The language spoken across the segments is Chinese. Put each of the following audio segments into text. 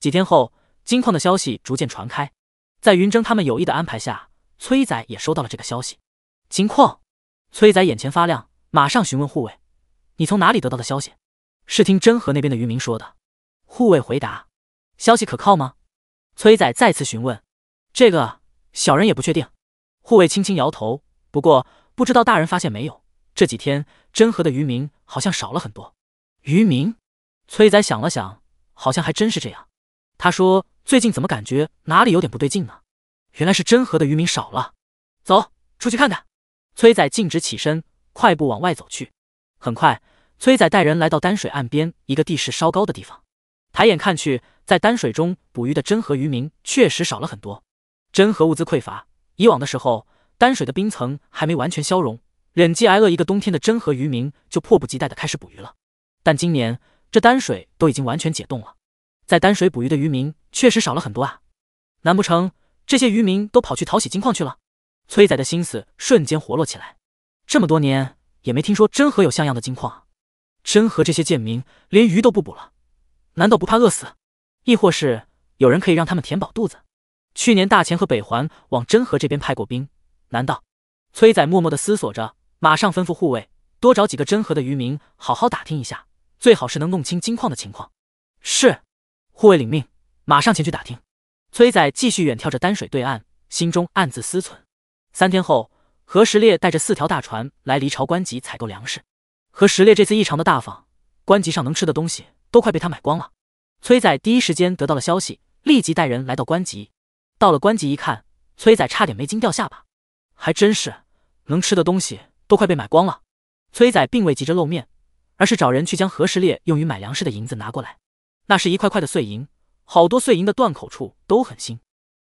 几天后，金矿的消息逐渐传开。在云峥他们有意的安排下，崔仔也收到了这个消息。金矿，崔仔眼前发亮，马上询问护卫：“你从哪里得到的消息？”“是听真河那边的渔民说的。”护卫回答。“消息可靠吗？”崔仔再次询问。“这个小人也不确定。”护卫轻轻摇头。不过，不知道大人发现没有，这几天真河的渔民好像少了很多。渔民，崔仔想了想，好像还真是这样。他说：“最近怎么感觉哪里有点不对劲呢？”原来是真河的渔民少了。走出去看看。崔仔径直起身，快步往外走去。很快，崔仔带人来到丹水岸边一个地势稍高的地方，抬眼看去，在丹水中捕鱼的真河渔民确实少了很多。真河物资匮乏，以往的时候，丹水的冰层还没完全消融，忍饥挨饿一个冬天的真河渔民就迫不及待地开始捕鱼了。但今年，这丹水都已经完全解冻了。在丹水捕鱼的渔民确实少了很多啊，难不成这些渔民都跑去淘洗金矿去了？崔仔的心思瞬间活络起来，这么多年也没听说真河有像样的金矿啊！真河这些贱民连鱼都不捕了，难道不怕饿死？亦或是有人可以让他们填饱肚子？去年大钱和北环往真河这边派过兵，难道？崔仔默默地思索着，马上吩咐护卫多找几个真河的渔民好好打听一下，最好是能弄清金矿的情况。是。护卫领命，马上前去打听。崔仔继续远眺着丹水对岸，心中暗自思忖。三天后，何时烈带着四条大船来离朝官集采购粮食。何时烈这次异常的大方，官集上能吃的东西都快被他买光了。崔仔第一时间得到了消息，立即带人来到官集。到了官集一看，崔仔差点没惊掉下巴，还真是，能吃的东西都快被买光了。崔仔并未急着露面，而是找人去将何时烈用于买粮食的银子拿过来。那是一块块的碎银，好多碎银的断口处都很新，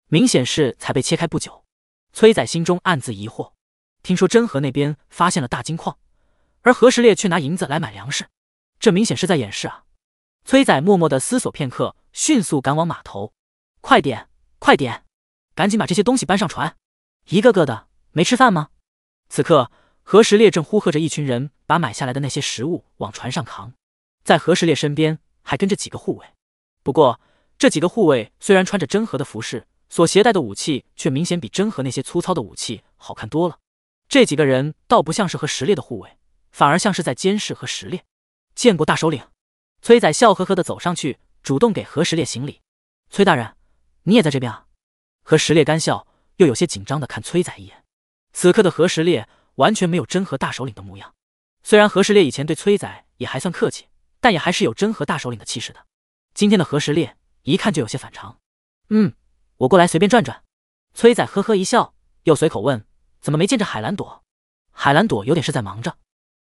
明显是才被切开不久。崔仔心中暗自疑惑，听说真河那边发现了大金矿，而何时烈却拿银子来买粮食，这明显是在掩饰啊！崔仔默默的思索片刻，迅速赶往码头，快点，快点，赶紧把这些东西搬上船！一个个的没吃饭吗？此刻何时烈正呼喝着一群人把买下来的那些食物往船上扛，在何时烈身边。还跟着几个护卫，不过这几个护卫虽然穿着真和的服饰，所携带的武器却明显比真和那些粗糙的武器好看多了。这几个人倒不像是和石烈的护卫，反而像是在监视和石烈。见过大首领，崔仔笑呵呵的走上去，主动给何石烈行礼。崔大人，你也在这边啊？何石烈干笑，又有些紧张的看崔仔一眼。此刻的何石烈完全没有真和大首领的模样，虽然何石烈以前对崔仔也还算客气。但也还是有真和大首领的气势的。今天的何时烈一看就有些反常。嗯，我过来随便转转。崔仔呵呵一笑，又随口问：“怎么没见着海兰朵？”海兰朵有点事在忙着。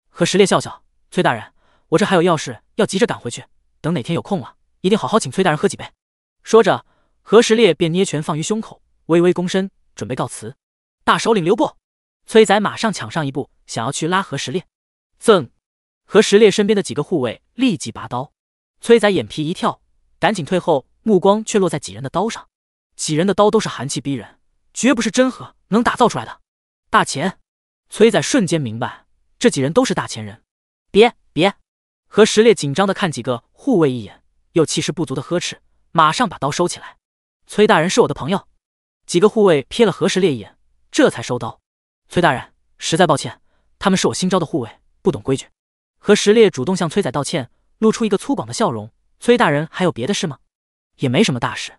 何时烈笑笑，崔大人，我这还有要事要急着赶回去，等哪天有空了，一定好好请崔大人喝几杯。说着，何时烈便捏拳放于胸口，微微躬身，准备告辞。大首领留步！崔仔马上抢上一步，想要去拉何时烈。赠和石烈身边的几个护卫立即拔刀，崔仔眼皮一跳，赶紧退后，目光却落在几人的刀上。几人的刀都是寒气逼人，绝不是真核能打造出来的大钱。崔仔瞬间明白，这几人都是大钱人。别别！和石烈紧张的看几个护卫一眼，又气势不足的呵斥，马上把刀收起来。崔大人是我的朋友。几个护卫瞥了何石烈一眼，这才收刀。崔大人，实在抱歉，他们是我新招的护卫，不懂规矩。和石烈主动向崔仔道歉，露出一个粗犷的笑容。崔大人还有别的事吗？也没什么大事。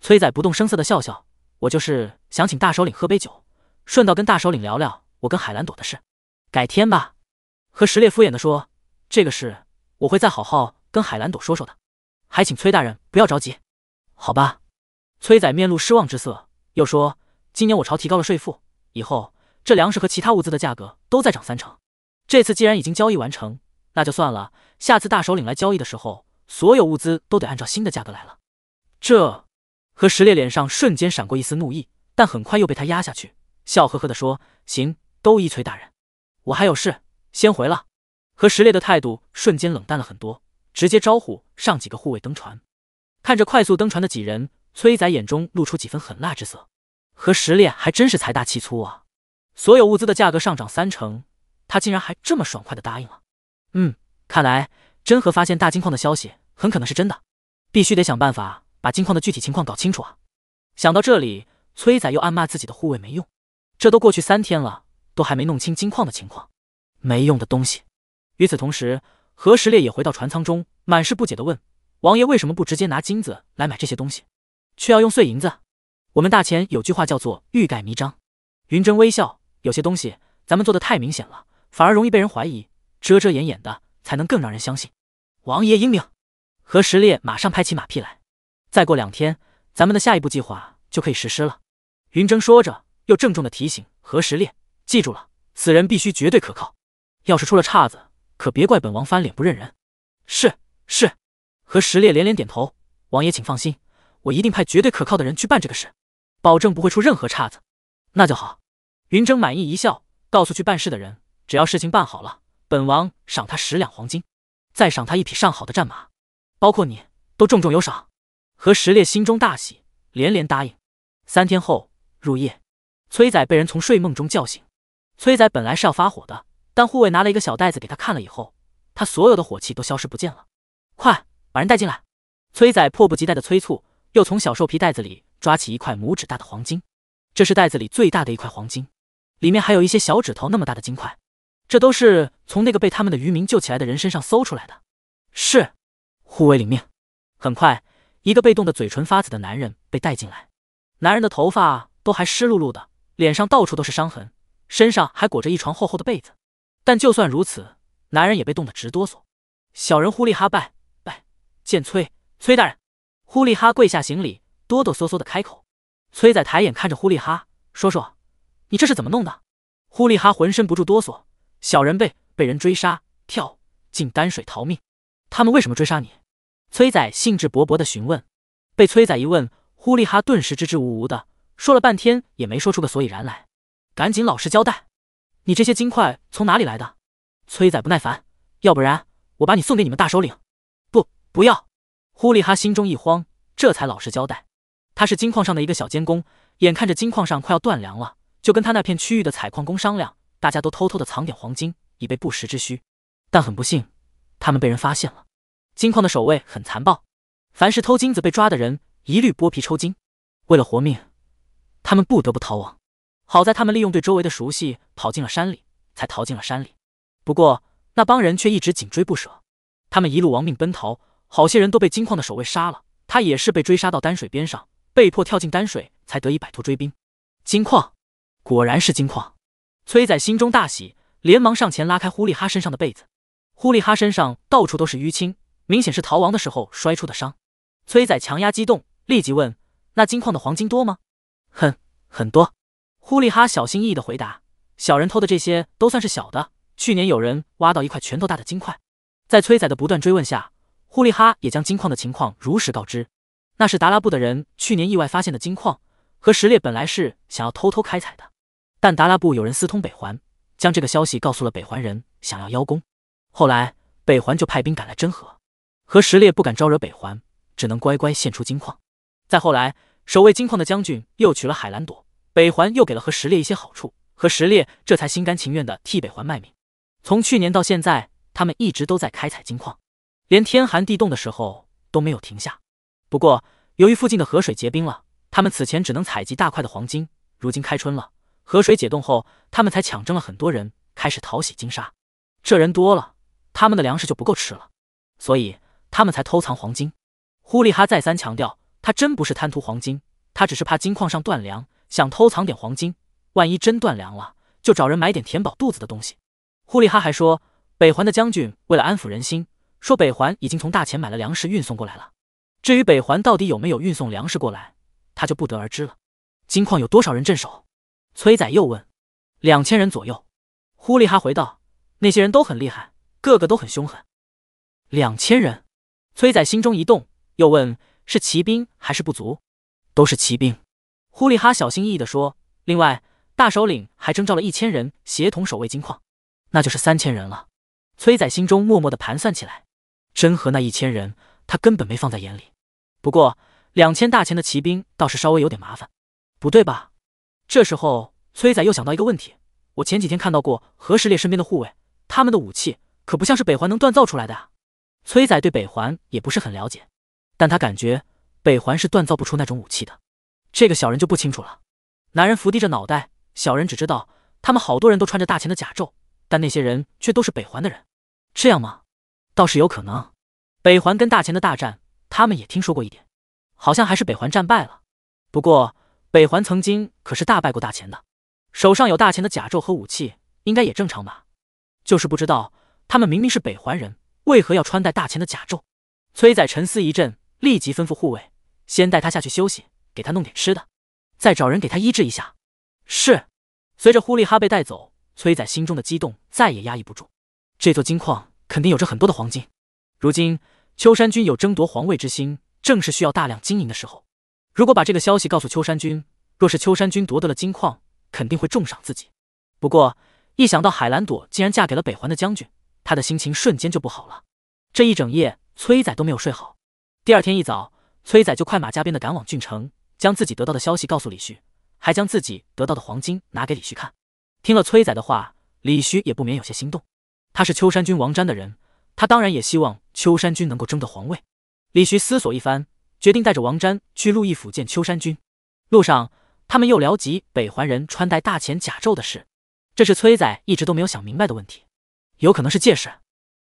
崔仔不动声色的笑笑：“我就是想请大首领喝杯酒，顺道跟大首领聊聊我跟海兰朵的事。改天吧。”和石烈敷衍的说：“这个事我会再好好跟海兰朵说说的，还请崔大人不要着急。”好吧。崔仔面露失望之色，又说：“今年我朝提高了税赋，以后这粮食和其他物资的价格都再涨三成。这次既然已经交易完成。”那就算了，下次大首领来交易的时候，所有物资都得按照新的价格来了。这，和石烈脸上瞬间闪过一丝怒意，但很快又被他压下去，笑呵呵的说：“行，都依崔大人。我还有事，先回了。”和石烈的态度瞬间冷淡了很多，直接招呼上几个护卫登船。看着快速登船的几人，崔仔眼中露出几分狠辣之色。和石烈还真是财大气粗啊，所有物资的价格上涨三成，他竟然还这么爽快的答应了。嗯，看来真和发现大金矿的消息很可能是真的，必须得想办法把金矿的具体情况搞清楚啊！想到这里，崔仔又暗骂自己的护卫没用，这都过去三天了，都还没弄清金矿的情况，没用的东西。与此同时，何时烈也回到船舱中，满是不解的问：“王爷为什么不直接拿金子来买这些东西，却要用碎银子？”我们大钱有句话叫做欲盖弥彰。云峥微笑：“有些东西咱们做的太明显了，反而容易被人怀疑。”遮遮掩掩的才能更让人相信。王爷英明，何时烈马上拍起马屁来。再过两天，咱们的下一步计划就可以实施了。云峥说着，又郑重的提醒何时烈：“记住了，此人必须绝对可靠。要是出了岔子，可别怪本王翻脸不认人。”是是，何时烈连连点头。王爷请放心，我一定派绝对可靠的人去办这个事，保证不会出任何岔子。那就好。云峥满意一笑，告诉去办事的人：“只要事情办好了。”本王赏他十两黄金，再赏他一匹上好的战马，包括你都重重有赏。何时烈心中大喜，连连答应。三天后入夜，崔仔被人从睡梦中叫醒。崔仔本来是要发火的，但护卫拿了一个小袋子给他看了以后，他所有的火气都消失不见了。快把人带进来！崔仔迫不及待的催促，又从小兽皮袋子里抓起一块拇指大的黄金，这是袋子里最大的一块黄金，里面还有一些小指头那么大的金块。这都是从那个被他们的渔民救起来的人身上搜出来的，是护卫领命。很快，一个被冻得嘴唇发紫的男人被带进来。男人的头发都还湿漉漉的，脸上到处都是伤痕，身上还裹着一床厚厚的被子。但就算如此，男人也被冻得直哆嗦。小人呼力哈拜拜见崔崔大人，呼力哈跪下行礼，哆哆嗦嗦的开口。崔仔抬眼看着呼力哈，说说，你这是怎么弄的？呼力哈浑身不住哆嗦。小人被被人追杀，跳进丹水逃命。他们为什么追杀你？崔仔兴致勃勃地询问。被崔仔一问，呼利哈顿时支支吾吾的说了半天，也没说出个所以然来。赶紧老实交代，你这些金块从哪里来的？崔仔不耐烦。要不然我把你送给你们大首领。不，不要！呼利哈心中一慌，这才老实交代。他是金矿上的一个小监工，眼看着金矿上快要断粮了，就跟他那片区域的采矿工商量。大家都偷偷的藏点黄金，以备不时之需。但很不幸，他们被人发现了。金矿的守卫很残暴，凡是偷金子被抓的人，一律剥皮抽筋。为了活命，他们不得不逃亡。好在他们利用对周围的熟悉，跑进了山里，才逃进了山里。不过那帮人却一直紧追不舍。他们一路亡命奔逃，好些人都被金矿的守卫杀了。他也是被追杀到丹水边上，被迫跳进丹水，才得以摆脱追兵。金矿，果然是金矿。崔仔心中大喜，连忙上前拉开呼利哈身上的被子。呼利哈身上到处都是淤青，明显是逃亡的时候摔出的伤。崔仔强压激动，立即问：“那金矿的黄金多吗？”“很很多。”呼利哈小心翼翼的回答：“小人偷的这些都算是小的，去年有人挖到一块拳头大的金块。”在崔仔的不断追问下，呼利哈也将金矿的情况如实告知：“那是达拉布的人去年意外发现的金矿，和石烈本来是想要偷偷开采的。”但达拉布有人私通北环，将这个消息告诉了北环人，想要邀功。后来北环就派兵赶来真和，和石烈不敢招惹北环，只能乖乖献出金矿。再后来，守卫金矿的将军又娶了海兰朵，北环又给了和石烈一些好处，和石烈这才心甘情愿地替北环卖命。从去年到现在，他们一直都在开采金矿，连天寒地冻的时候都没有停下。不过，由于附近的河水结冰了，他们此前只能采集大块的黄金，如今开春了。河水解冻后，他们才抢征了很多人，开始淘洗金沙。这人多了，他们的粮食就不够吃了，所以他们才偷藏黄金。呼利哈再三强调，他真不是贪图黄金，他只是怕金矿上断粮，想偷藏点黄金，万一真断粮了，就找人买点填饱肚子的东西。呼利哈还说，北环的将军为了安抚人心，说北环已经从大钱买了粮食运送过来了。至于北环到底有没有运送粮食过来，他就不得而知了。金矿有多少人镇守？崔仔又问：“两千人左右。”呼力哈回道：“那些人都很厉害，个个都很凶狠。”两千人，崔仔心中一动，又问：“是骑兵还是不足？”“都是骑兵。”呼力哈小心翼翼的说。“另外，大首领还征召了一千人协同守卫金矿，那就是三千人了。”崔仔心中默默的盘算起来，真和那一千人，他根本没放在眼里。不过，两千大钱的骑兵倒是稍微有点麻烦，不对吧？这时候，崔仔又想到一个问题：我前几天看到过何时烈身边的护卫，他们的武器可不像是北环能锻造出来的啊。崔仔对北环也不是很了解，但他感觉北环是锻造不出那种武器的。这个小人就不清楚了。男人伏低着脑袋，小人只知道他们好多人都穿着大钱的甲胄，但那些人却都是北环的人，这样吗？倒是有可能。北环跟大钱的大战，他们也听说过一点，好像还是北环战败了。不过。北环曾经可是大败过大钱的，手上有大钱的甲胄和武器，应该也正常吧？就是不知道他们明明是北环人，为何要穿戴大钱的甲胄？崔仔沉思一阵，立即吩咐护卫，先带他下去休息，给他弄点吃的，再找人给他医治一下。是。随着呼利哈被带走，崔仔心中的激动再也压抑不住。这座金矿肯定有着很多的黄金，如今秋山军有争夺皇位之心，正是需要大量金银的时候。如果把这个消息告诉秋山君，若是秋山君夺得了金矿，肯定会重赏自己。不过，一想到海兰朵竟然嫁给了北环的将军，他的心情瞬间就不好了。这一整夜，崔仔都没有睡好。第二天一早，崔仔就快马加鞭地赶往郡城，将自己得到的消息告诉李旭，还将自己得到的黄金拿给李旭看。听了崔仔的话，李旭也不免有些心动。他是秋山君王瞻的人，他当然也希望秋山君能够争得皇位。李旭思索一番。决定带着王瞻去陆毅府见秋山君。路上，他们又聊及北环人穿戴大钱甲胄的事，这是崔仔一直都没有想明白的问题。有可能是借势。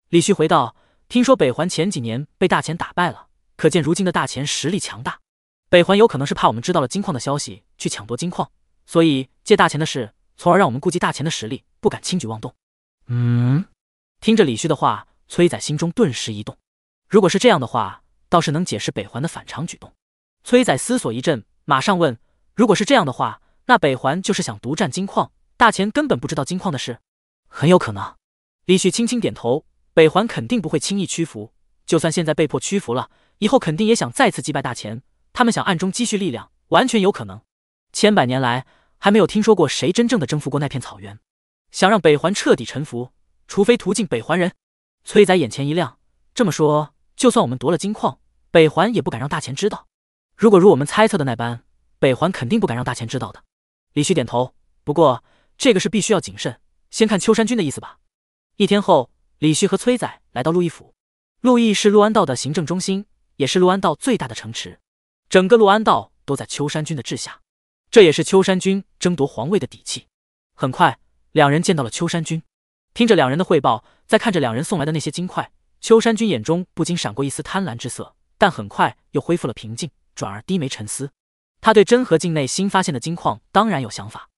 李旭回道：“听说北环前几年被大钱打败了，可见如今的大钱实力强大。北环有可能是怕我们知道了金矿的消息去抢夺金矿，所以借大钱的事，从而让我们顾及大钱的实力，不敢轻举妄动。”嗯，听着李旭的话，崔仔心中顿时一动。如果是这样的话，倒是能解释北环的反常举动。崔仔思索一阵，马上问：“如果是这样的话，那北环就是想独占金矿，大钱根本不知道金矿的事，很有可能。”李旭轻轻点头：“北环肯定不会轻易屈服，就算现在被迫屈服了，以后肯定也想再次击败大钱。他们想暗中积蓄力量，完全有可能。千百年来，还没有听说过谁真正的征服过那片草原。想让北环彻底臣服，除非屠尽北环人。”崔仔眼前一亮：“这么说，就算我们夺了金矿，北环也不敢让大钱知道，如果如我们猜测的那般，北环肯定不敢让大钱知道的。李旭点头，不过这个是必须要谨慎，先看秋山君的意思吧。一天后，李旭和崔仔来到陆易府。陆易是陆安道的行政中心，也是陆安道最大的城池，整个陆安道都在秋山君的治下，这也是秋山君争夺皇位的底气。很快，两人见到了秋山君，听着两人的汇报，再看着两人送来的那些金块，秋山君眼中不禁闪过一丝贪婪之色。但很快又恢复了平静，转而低眉沉思。他对真和境内新发现的金矿当然有想法，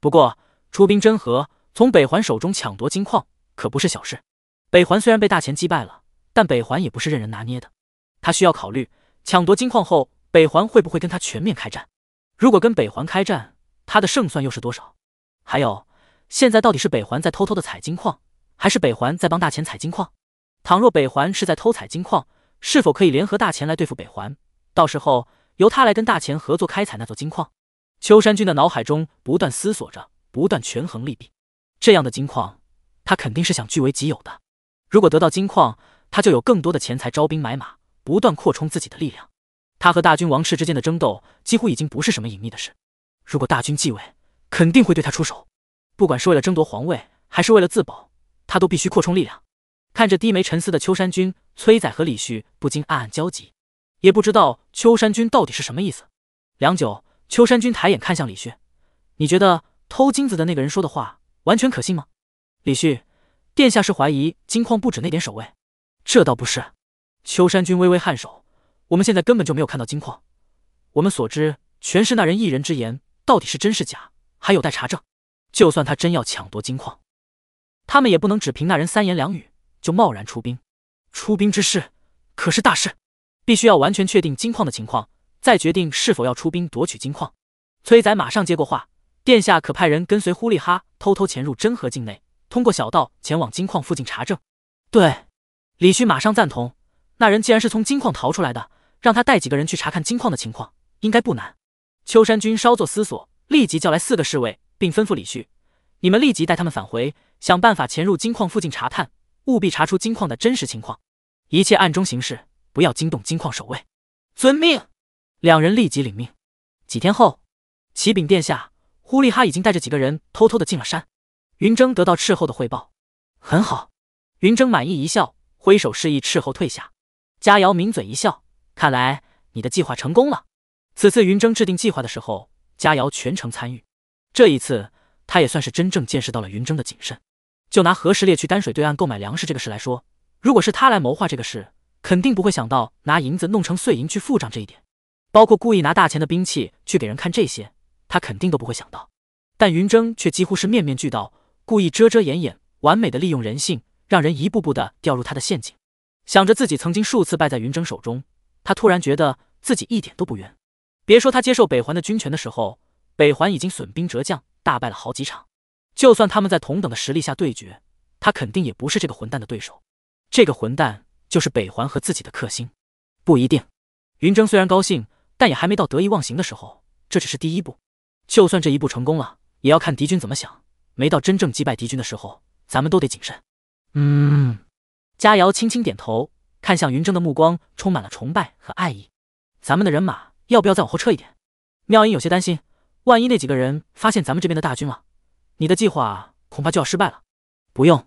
不过出兵真和，从北环手中抢夺金矿可不是小事。北环虽然被大钱击败了，但北环也不是任人拿捏的。他需要考虑，抢夺金矿后，北环会不会跟他全面开战？如果跟北环开战，他的胜算又是多少？还有，现在到底是北环在偷偷的采金矿，还是北环在帮大钱采金矿？倘若北环是在偷采金矿，是否可以联合大钱来对付北环？到时候由他来跟大钱合作开采那座金矿。秋山君的脑海中不断思索着，不断权衡利弊。这样的金矿，他肯定是想据为己有的。如果得到金矿，他就有更多的钱财招兵买马，不断扩充自己的力量。他和大军王室之间的争斗，几乎已经不是什么隐秘的事。如果大军继位，肯定会对他出手。不管是为了争夺皇位，还是为了自保，他都必须扩充力量。看着低眉沉思的秋山君，崔仔和李旭不禁暗暗焦急，也不知道秋山君到底是什么意思。良久，秋山君抬眼看向李旭：“你觉得偷金子的那个人说的话完全可信吗？”李旭：“殿下是怀疑金矿不止那点守卫？”“这倒不是。”秋山君微微颔首：“我们现在根本就没有看到金矿，我们所知全是那人一人之言，到底是真是假，还有待查证。就算他真要抢夺金矿，他们也不能只凭那人三言两语。”就贸然出兵，出兵之事可是大事，必须要完全确定金矿的情况，再决定是否要出兵夺取金矿。崔宰马上接过话，殿下可派人跟随忽利哈偷偷潜入真河境内，通过小道前往金矿附近查证。对，李旭马上赞同。那人既然是从金矿逃出来的，让他带几个人去查看金矿的情况，应该不难。秋山君稍作思索，立即叫来四个侍卫，并吩咐李旭，你们立即带他们返回，想办法潜入金矿附近查探。务必查出金矿的真实情况，一切暗中行事，不要惊动金矿守卫。遵命。两人立即领命。几天后，启禀殿下，呼力哈已经带着几个人偷偷的进了山。云峥得到斥候的汇报，很好。云峥满意一笑，挥手示意斥候退下。佳瑶抿嘴一笑，看来你的计划成功了。此次云峥制定计划的时候，佳瑶全程参与，这一次他也算是真正见识到了云峥的谨慎。就拿何时烈去丹水对岸购买粮食这个事来说，如果是他来谋划这个事，肯定不会想到拿银子弄成碎银去付账这一点，包括故意拿大钱的兵器去给人看这些，他肯定都不会想到。但云峥却几乎是面面俱到，故意遮遮掩掩，完美的利用人性，让人一步步的掉入他的陷阱。想着自己曾经数次败在云峥手中，他突然觉得自己一点都不冤。别说他接受北环的军权的时候，北环已经损兵折将，大败了好几场。就算他们在同等的实力下对决，他肯定也不是这个混蛋的对手。这个混蛋就是北环和自己的克星。不一定。云峥虽然高兴，但也还没到得意忘形的时候。这只是第一步，就算这一步成功了，也要看敌军怎么想。没到真正击败敌军的时候，咱们都得谨慎。嗯。佳瑶轻轻点头，看向云峥的目光充满了崇拜和爱意。咱们的人马要不要再往后撤一点？妙音有些担心，万一那几个人发现咱们这边的大军了？你的计划恐怕就要失败了。不用，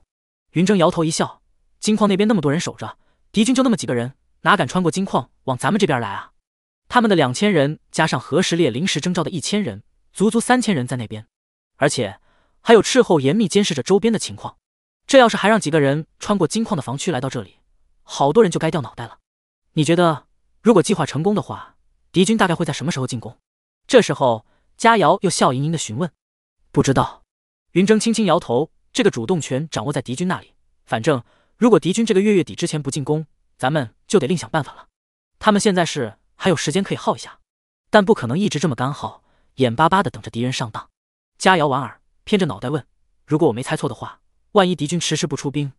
云峥摇头一笑。金矿那边那么多人守着，敌军就那么几个人，哪敢穿过金矿往咱们这边来啊？他们的两千人加上何时烈临时征召的一千人，足足三千人在那边，而且还有斥候严密监视着周边的情况。这要是还让几个人穿过金矿的防区来到这里，好多人就该掉脑袋了。你觉得，如果计划成功的话，敌军大概会在什么时候进攻？这时候，佳瑶又笑盈盈的询问：“不知道。”云峥轻轻摇头，这个主动权掌握在敌军那里。反正如果敌军这个月月底之前不进攻，咱们就得另想办法了。他们现在是还有时间可以耗一下，但不可能一直这么干耗，眼巴巴的等着敌人上当。佳瑶莞尔，偏着脑袋问：“如果我没猜错的话，万一敌军迟迟不出兵，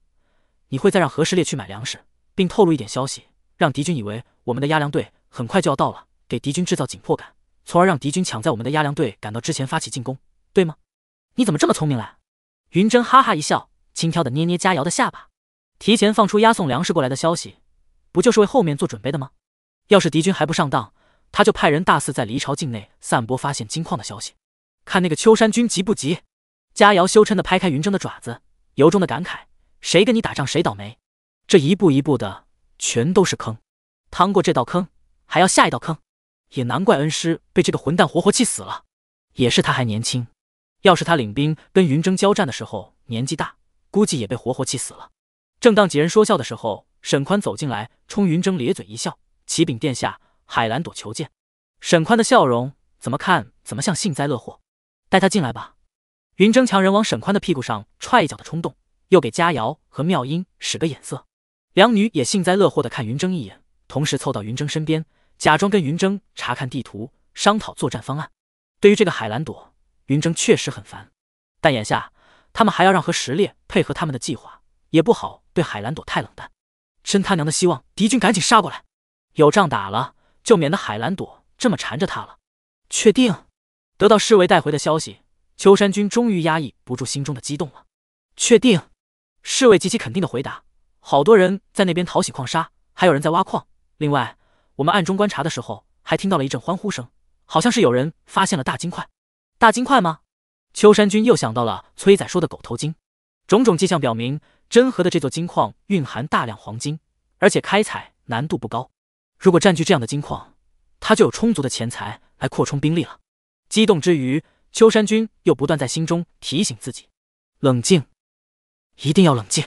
你会再让何时烈去买粮食，并透露一点消息，让敌军以为我们的压粮队很快就要到了，给敌军制造紧迫感，从而让敌军抢在我们的压粮队赶到之前发起进攻，对吗？”你怎么这么聪明嘞？云筝哈哈一笑，轻佻的捏捏佳瑶的下巴，提前放出押送粮食过来的消息，不就是为后面做准备的吗？要是敌军还不上当，他就派人大肆在离朝境内散播发现金矿的消息，看那个秋山君急不急？佳瑶羞嗔的拍开云峥的爪子，由衷的感慨：谁跟你打仗谁倒霉，这一步一步的全都是坑，趟过这道坑还要下一道坑，也难怪恩师被这个混蛋活活气死了。也是他还年轻。要是他领兵跟云征交战的时候年纪大，估计也被活活气死了。正当几人说笑的时候，沈宽走进来，冲云征咧嘴一笑：“启禀殿下，海兰朵求见。”沈宽的笑容怎么看怎么像幸灾乐祸，带他进来吧。云征强人往沈宽的屁股上踹一脚的冲动，又给佳瑶和妙音使个眼色，两女也幸灾乐祸的看云征一眼，同时凑到云征身边，假装跟云征查看地图，商讨作战方案。对于这个海兰朵。云筝确实很烦，但眼下他们还要让和石烈配合他们的计划，也不好对海兰朵太冷淡。真他娘的，希望敌军赶紧杀过来，有仗打了就免得海兰朵这么缠着他了。确定？得到侍卫带回的消息，秋山君终于压抑不住心中的激动了。确定？侍卫极其肯定的回答。好多人在那边淘洗矿沙，还有人在挖矿。另外，我们暗中观察的时候，还听到了一阵欢呼声，好像是有人发现了大金块。大金块吗？秋山君又想到了崔仔说的狗头金。种种迹象表明，真和的这座金矿蕴含大量黄金，而且开采难度不高。如果占据这样的金矿，他就有充足的钱财来扩充兵力了。激动之余，秋山君又不断在心中提醒自己：冷静，一定要冷静。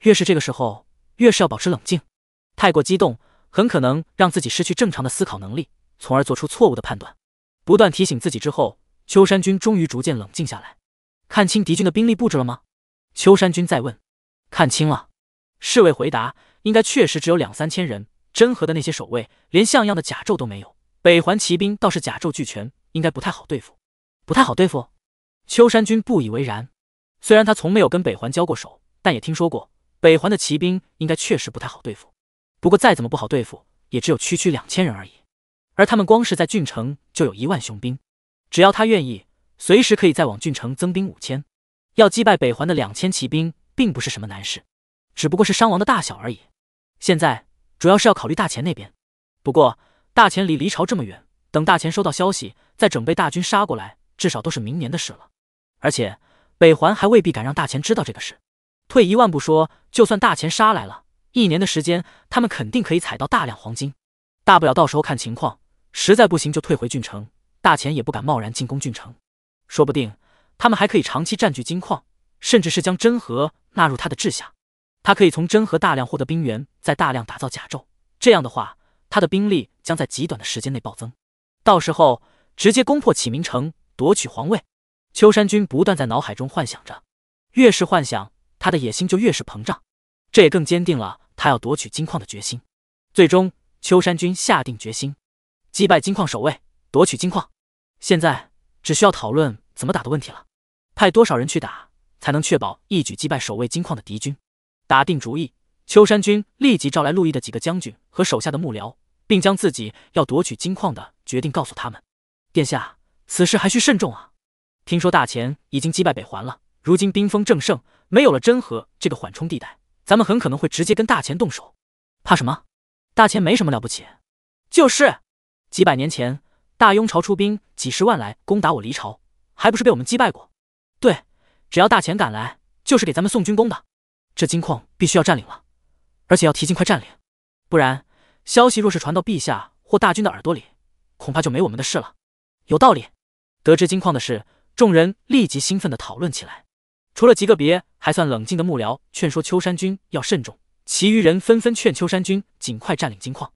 越是这个时候，越是要保持冷静。太过激动，很可能让自己失去正常的思考能力，从而做出错误的判断。不断提醒自己之后。秋山军终于逐渐冷静下来，看清敌军的兵力布置了吗？秋山军再问。看清了，侍卫回答。应该确实只有两三千人。真和的那些守卫连像样的甲胄都没有，北环骑兵倒是甲胄俱全，应该不太好对付。不太好对付？秋山军不以为然。虽然他从没有跟北环交过手，但也听说过北环的骑兵应该确实不太好对付。不过再怎么不好对付，也只有区区两千人而已。而他们光是在郡城就有一万雄兵。只要他愿意，随时可以再往郡城增兵五千。要击败北环的两千骑兵，并不是什么难事，只不过是伤亡的大小而已。现在主要是要考虑大钱那边。不过大钱离离朝这么远，等大钱收到消息，再准备大军杀过来，至少都是明年的事了。而且北环还未必敢让大钱知道这个事。退一万步说，就算大钱杀来了，一年的时间，他们肯定可以采到大量黄金。大不了到时候看情况，实在不行就退回郡城。大钱也不敢贸然进攻郡城，说不定他们还可以长期占据金矿，甚至是将真和纳入他的治下。他可以从真和大量获得兵源，再大量打造甲胄，这样的话，他的兵力将在极短的时间内暴增，到时候直接攻破启明城，夺取皇位。秋山军不断在脑海中幻想着，越是幻想，他的野心就越是膨胀，这也更坚定了他要夺取金矿的决心。最终，秋山军下定决心，击败金矿守卫，夺取金矿。现在只需要讨论怎么打的问题了，派多少人去打才能确保一举击败守卫金矿的敌军？打定主意，秋山军立即召来陆毅的几个将军和手下的幕僚，并将自己要夺取金矿的决定告诉他们。殿下，此事还需慎重啊！听说大秦已经击败北环了，如今兵锋正盛，没有了真和这个缓冲地带，咱们很可能会直接跟大秦动手。怕什么？大秦没什么了不起，就是几百年前。大雍朝出兵几十万来攻打我离朝，还不是被我们击败过？对，只要大钱赶来，就是给咱们送军功的。这金矿必须要占领了，而且要提尽快占领，不然消息若是传到陛下或大军的耳朵里，恐怕就没我们的事了。有道理。得知金矿的事，众人立即兴奋地讨论起来。除了极个别还算冷静的幕僚劝说秋山君要慎重，其余人纷纷劝秋山君尽快占领金矿。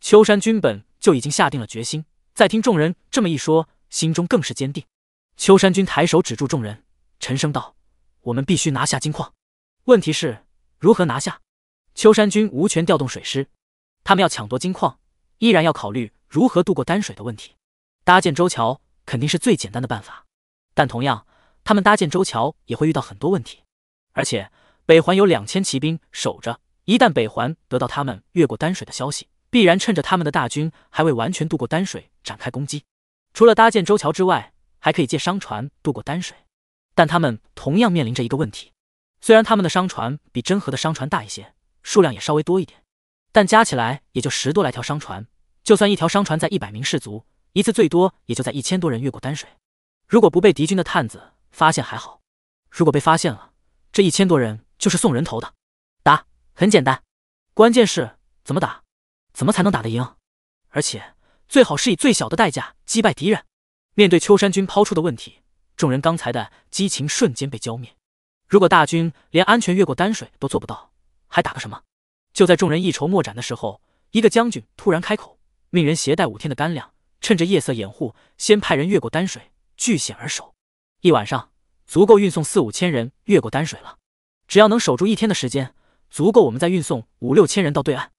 秋山君本就已经下定了决心。再听众人这么一说，心中更是坚定。秋山君抬手指住众人，沉声道：“我们必须拿下金矿。问题是，如何拿下？”秋山君无权调动水师，他们要抢夺金矿，依然要考虑如何渡过丹水的问题。搭建舟桥肯定是最简单的办法，但同样，他们搭建舟桥也会遇到很多问题。而且，北环有两千骑兵守着，一旦北环得到他们越过丹水的消息，必然趁着他们的大军还未完全渡过丹水展开攻击。除了搭建舟桥之外，还可以借商船渡过丹水。但他们同样面临着一个问题：虽然他们的商船比真和的商船大一些，数量也稍微多一点，但加起来也就十多来条商船。就算一条商船在一百名士卒，一次最多也就在一千多人越过丹水。如果不被敌军的探子发现还好，如果被发现了，这一千多人就是送人头的。打很简单，关键是怎么打。怎么才能打得赢？而且最好是以最小的代价击败敌人。面对秋山军抛出的问题，众人刚才的激情瞬间被浇灭。如果大军连安全越过丹水都做不到，还打个什么？就在众人一筹莫展的时候，一个将军突然开口，命人携带五天的干粮，趁着夜色掩护，先派人越过丹水，据险而守。一晚上足够运送四五千人越过丹水了。只要能守住一天的时间，足够我们再运送五六千人到对岸。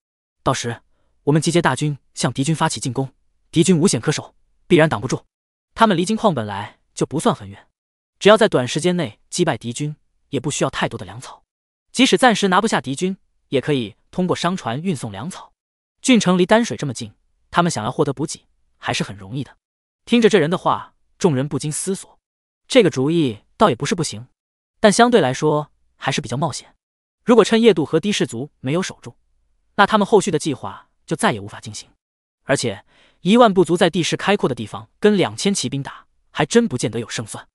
到时。我们集结大军向敌军发起进攻，敌军无险可守，必然挡不住。他们离金矿本来就不算很远，只要在短时间内击败敌军，也不需要太多的粮草。即使暂时拿不下敌军，也可以通过商船运送粮草。郡城离丹水这么近，他们想要获得补给还是很容易的。听着这人的话，众人不禁思索：这个主意倒也不是不行，但相对来说还是比较冒险。如果趁夜渡河的士卒没有守住，那他们后续的计划。就再也无法进行，而且一万步卒在地势开阔的地方跟两千骑兵打，还真不见得有胜算。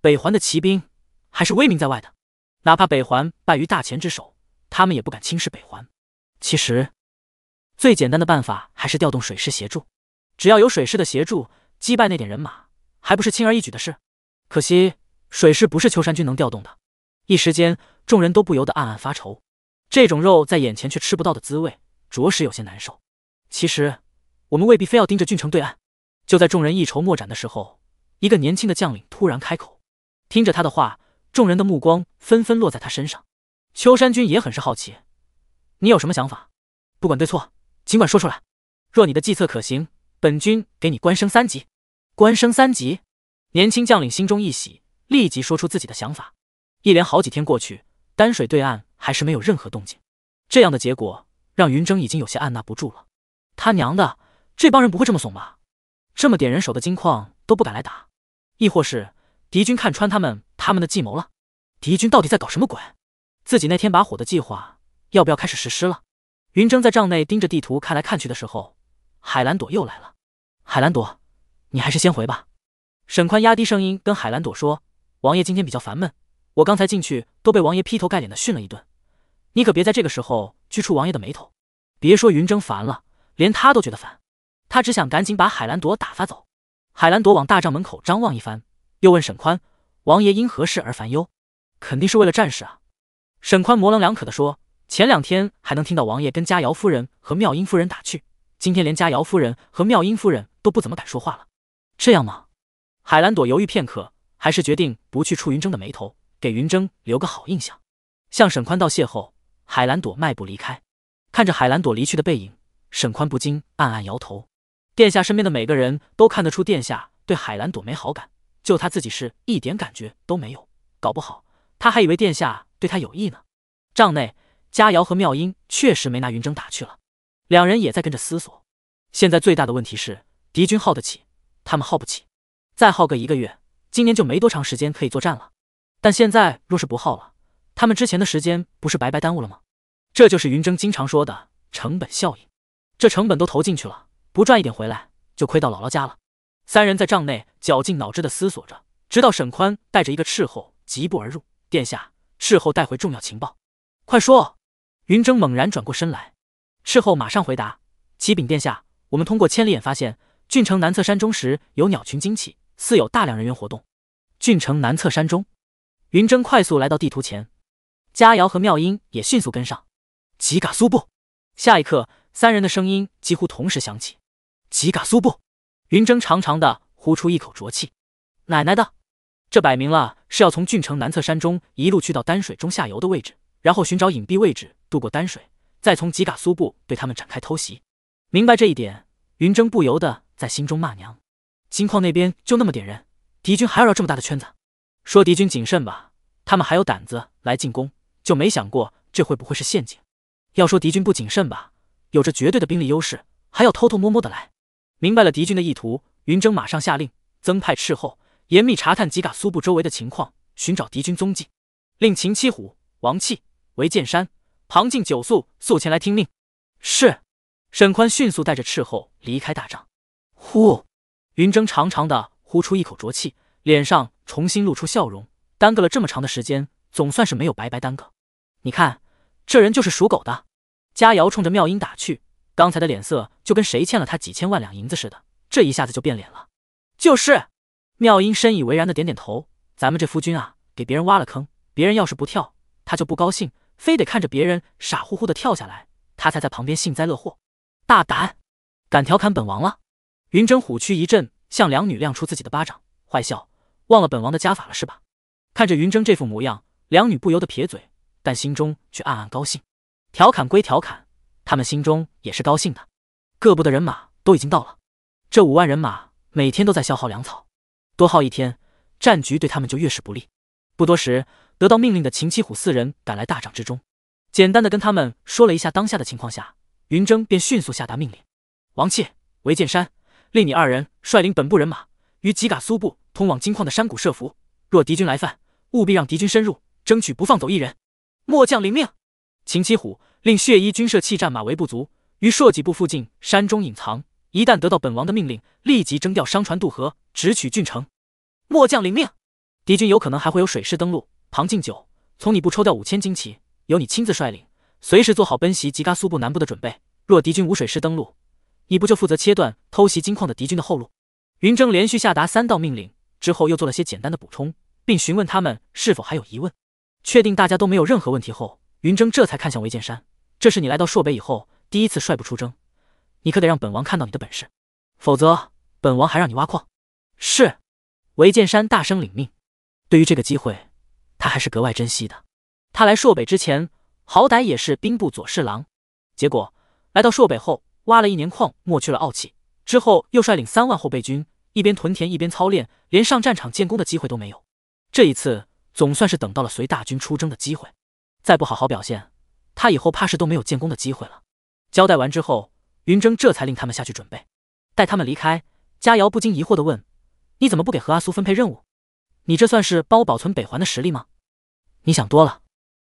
北环的骑兵还是威名在外的，哪怕北环败于大秦之手，他们也不敢轻视北环。其实，最简单的办法还是调动水师协助，只要有水师的协助，击败那点人马还不是轻而易举的事？可惜水师不是秋山君能调动的。一时间，众人都不由得暗暗发愁，这种肉在眼前却吃不到的滋味。着实有些难受。其实，我们未必非要盯着郡城对岸。就在众人一筹莫展的时候，一个年轻的将领突然开口。听着他的话，众人的目光纷纷落在他身上。秋山君也很是好奇：“你有什么想法？不管对错，尽管说出来。若你的计策可行，本君给你官升三级。”官升三级。年轻将领心中一喜，立即说出自己的想法。一连好几天过去，丹水对岸还是没有任何动静。这样的结果。让云峥已经有些按捺不住了，他娘的，这帮人不会这么怂吧？这么点人手的金矿都不敢来打，亦或是敌军看穿他们他们的计谋了？敌军到底在搞什么鬼？自己那天把火的计划要不要开始实施了？云峥在帐内盯着地图看来看去的时候，海兰朵又来了。海兰朵，你还是先回吧。沈宽压低声音跟海兰朵说：“王爷今天比较烦闷，我刚才进去都被王爷劈头盖脸的训了一顿。”你可别在这个时候去触王爷的眉头，别说云筝烦了，连他都觉得烦。他只想赶紧把海兰朵打发走。海兰朵往大帐门口张望一番，又问沈宽：“王爷因何事而烦忧？”“肯定是为了战事啊。”沈宽模棱两可的说：“前两天还能听到王爷跟佳瑶夫人和妙音夫人打趣，今天连佳瑶夫人和妙音夫人都不怎么敢说话了。”“这样吗？”海兰朵犹豫片刻，还是决定不去触云筝的眉头，给云筝留个好印象。向沈宽道谢后。海兰朵迈步离开，看着海兰朵离去的背影，沈宽不禁暗暗摇头。殿下身边的每个人都看得出殿下对海兰朵没好感，就他自己是一点感觉都没有，搞不好他还以为殿下对他有意呢。帐内，佳瑶和妙音确实没拿云筝打趣了，两人也在跟着思索。现在最大的问题是，敌军耗得起，他们耗不起。再耗个一个月，今年就没多长时间可以作战了。但现在若是不耗了，他们之前的时间不是白白耽误了吗？这就是云峥经常说的成本效应，这成本都投进去了，不赚一点回来就亏到姥姥家了。三人在帐内绞尽脑汁的思索着，直到沈宽带着一个斥候疾步而入。殿下，斥候带回重要情报，快说！云峥猛然转过身来，斥候马上回答：启禀殿下，我们通过千里眼发现，郡城南侧山中时有鸟群惊起，似有大量人员活动。郡城南侧山中，云峥快速来到地图前。佳瑶和妙音也迅速跟上。吉嘎苏布，下一刻，三人的声音几乎同时响起。吉嘎苏布，云峥长长的呼出一口浊气。奶奶的，这摆明了是要从郡城南侧山中一路去到丹水中下游的位置，然后寻找隐蔽位置渡过丹水，再从吉嘎苏布对他们展开偷袭。明白这一点，云峥不由得在心中骂娘。金矿那边就那么点人，敌军还要绕这么大的圈子。说敌军谨慎吧，他们还有胆子来进攻。就没想过这会不会是陷阱。要说敌军不谨慎吧，有着绝对的兵力优势，还要偷偷摸摸的来。明白了敌军的意图，云征马上下令，增派斥候，严密查探吉嘎苏部周围的情况，寻找敌军踪迹。令秦七虎、王气、韦剑山、庞进九速速前来听命。是。沈宽迅速带着斥候离开大帐。呼，云征长长的呼出一口浊气，脸上重新露出笑容。耽搁了这么长的时间，总算是没有白白耽搁。你看，这人就是属狗的。佳瑶冲着妙音打趣，刚才的脸色就跟谁欠了他几千万两银子似的，这一下子就变脸了。就是，妙音深以为然的点点头。咱们这夫君啊，给别人挖了坑，别人要是不跳，他就不高兴，非得看着别人傻乎乎的跳下来，他才在旁边幸灾乐祸。大胆，敢调侃本王了！云筝虎躯一震，向两女亮出自己的巴掌，坏笑。忘了本王的家法了是吧？看着云筝这副模样，两女不由得撇嘴。但心中却暗暗高兴。调侃归调侃，他们心中也是高兴的。各部的人马都已经到了，这五万人马每天都在消耗粮草，多耗一天，战局对他们就越是不利。不多时，得到命令的秦七虎四人赶来大帐之中，简单的跟他们说了一下当下的情况下，云峥便迅速下达命令：王切、韦建山，令你二人率领本部人马于吉嘎苏部通往金矿的山谷设伏，若敌军来犯，务必让敌军深入，争取不放走一人。末将领命，秦七虎令血衣军社弃战马为不足，于朔脊部附近山中隐藏。一旦得到本王的命令，立即征调商船渡河，直取郡城。末将领命。敌军有可能还会有水师登陆，庞敬九从你部抽调五千精骑，由你亲自率领，随时做好奔袭吉嘎苏部南部的准备。若敌军无水师登陆，你不就负责切断偷袭金矿的敌军的后路？云征连续下达三道命令之后，又做了些简单的补充，并询问他们是否还有疑问。确定大家都没有任何问题后，云峥这才看向韦剑山：“这是你来到朔北以后第一次率部出征，你可得让本王看到你的本事，否则本王还让你挖矿。”“是。”韦剑山大声领命。对于这个机会，他还是格外珍惜的。他来朔北之前，好歹也是兵部左侍郎，结果来到朔北后，挖了一年矿，没去了傲气，之后又率领三万后备军，一边屯田，一边操练，连上战场建功的机会都没有。这一次。总算是等到了随大军出征的机会，再不好好表现，他以后怕是都没有建功的机会了。交代完之后，云峥这才令他们下去准备。待他们离开，佳瑶不禁疑惑地问：“你怎么不给何阿苏分配任务？你这算是帮我保存北环的实力吗？”你想多了。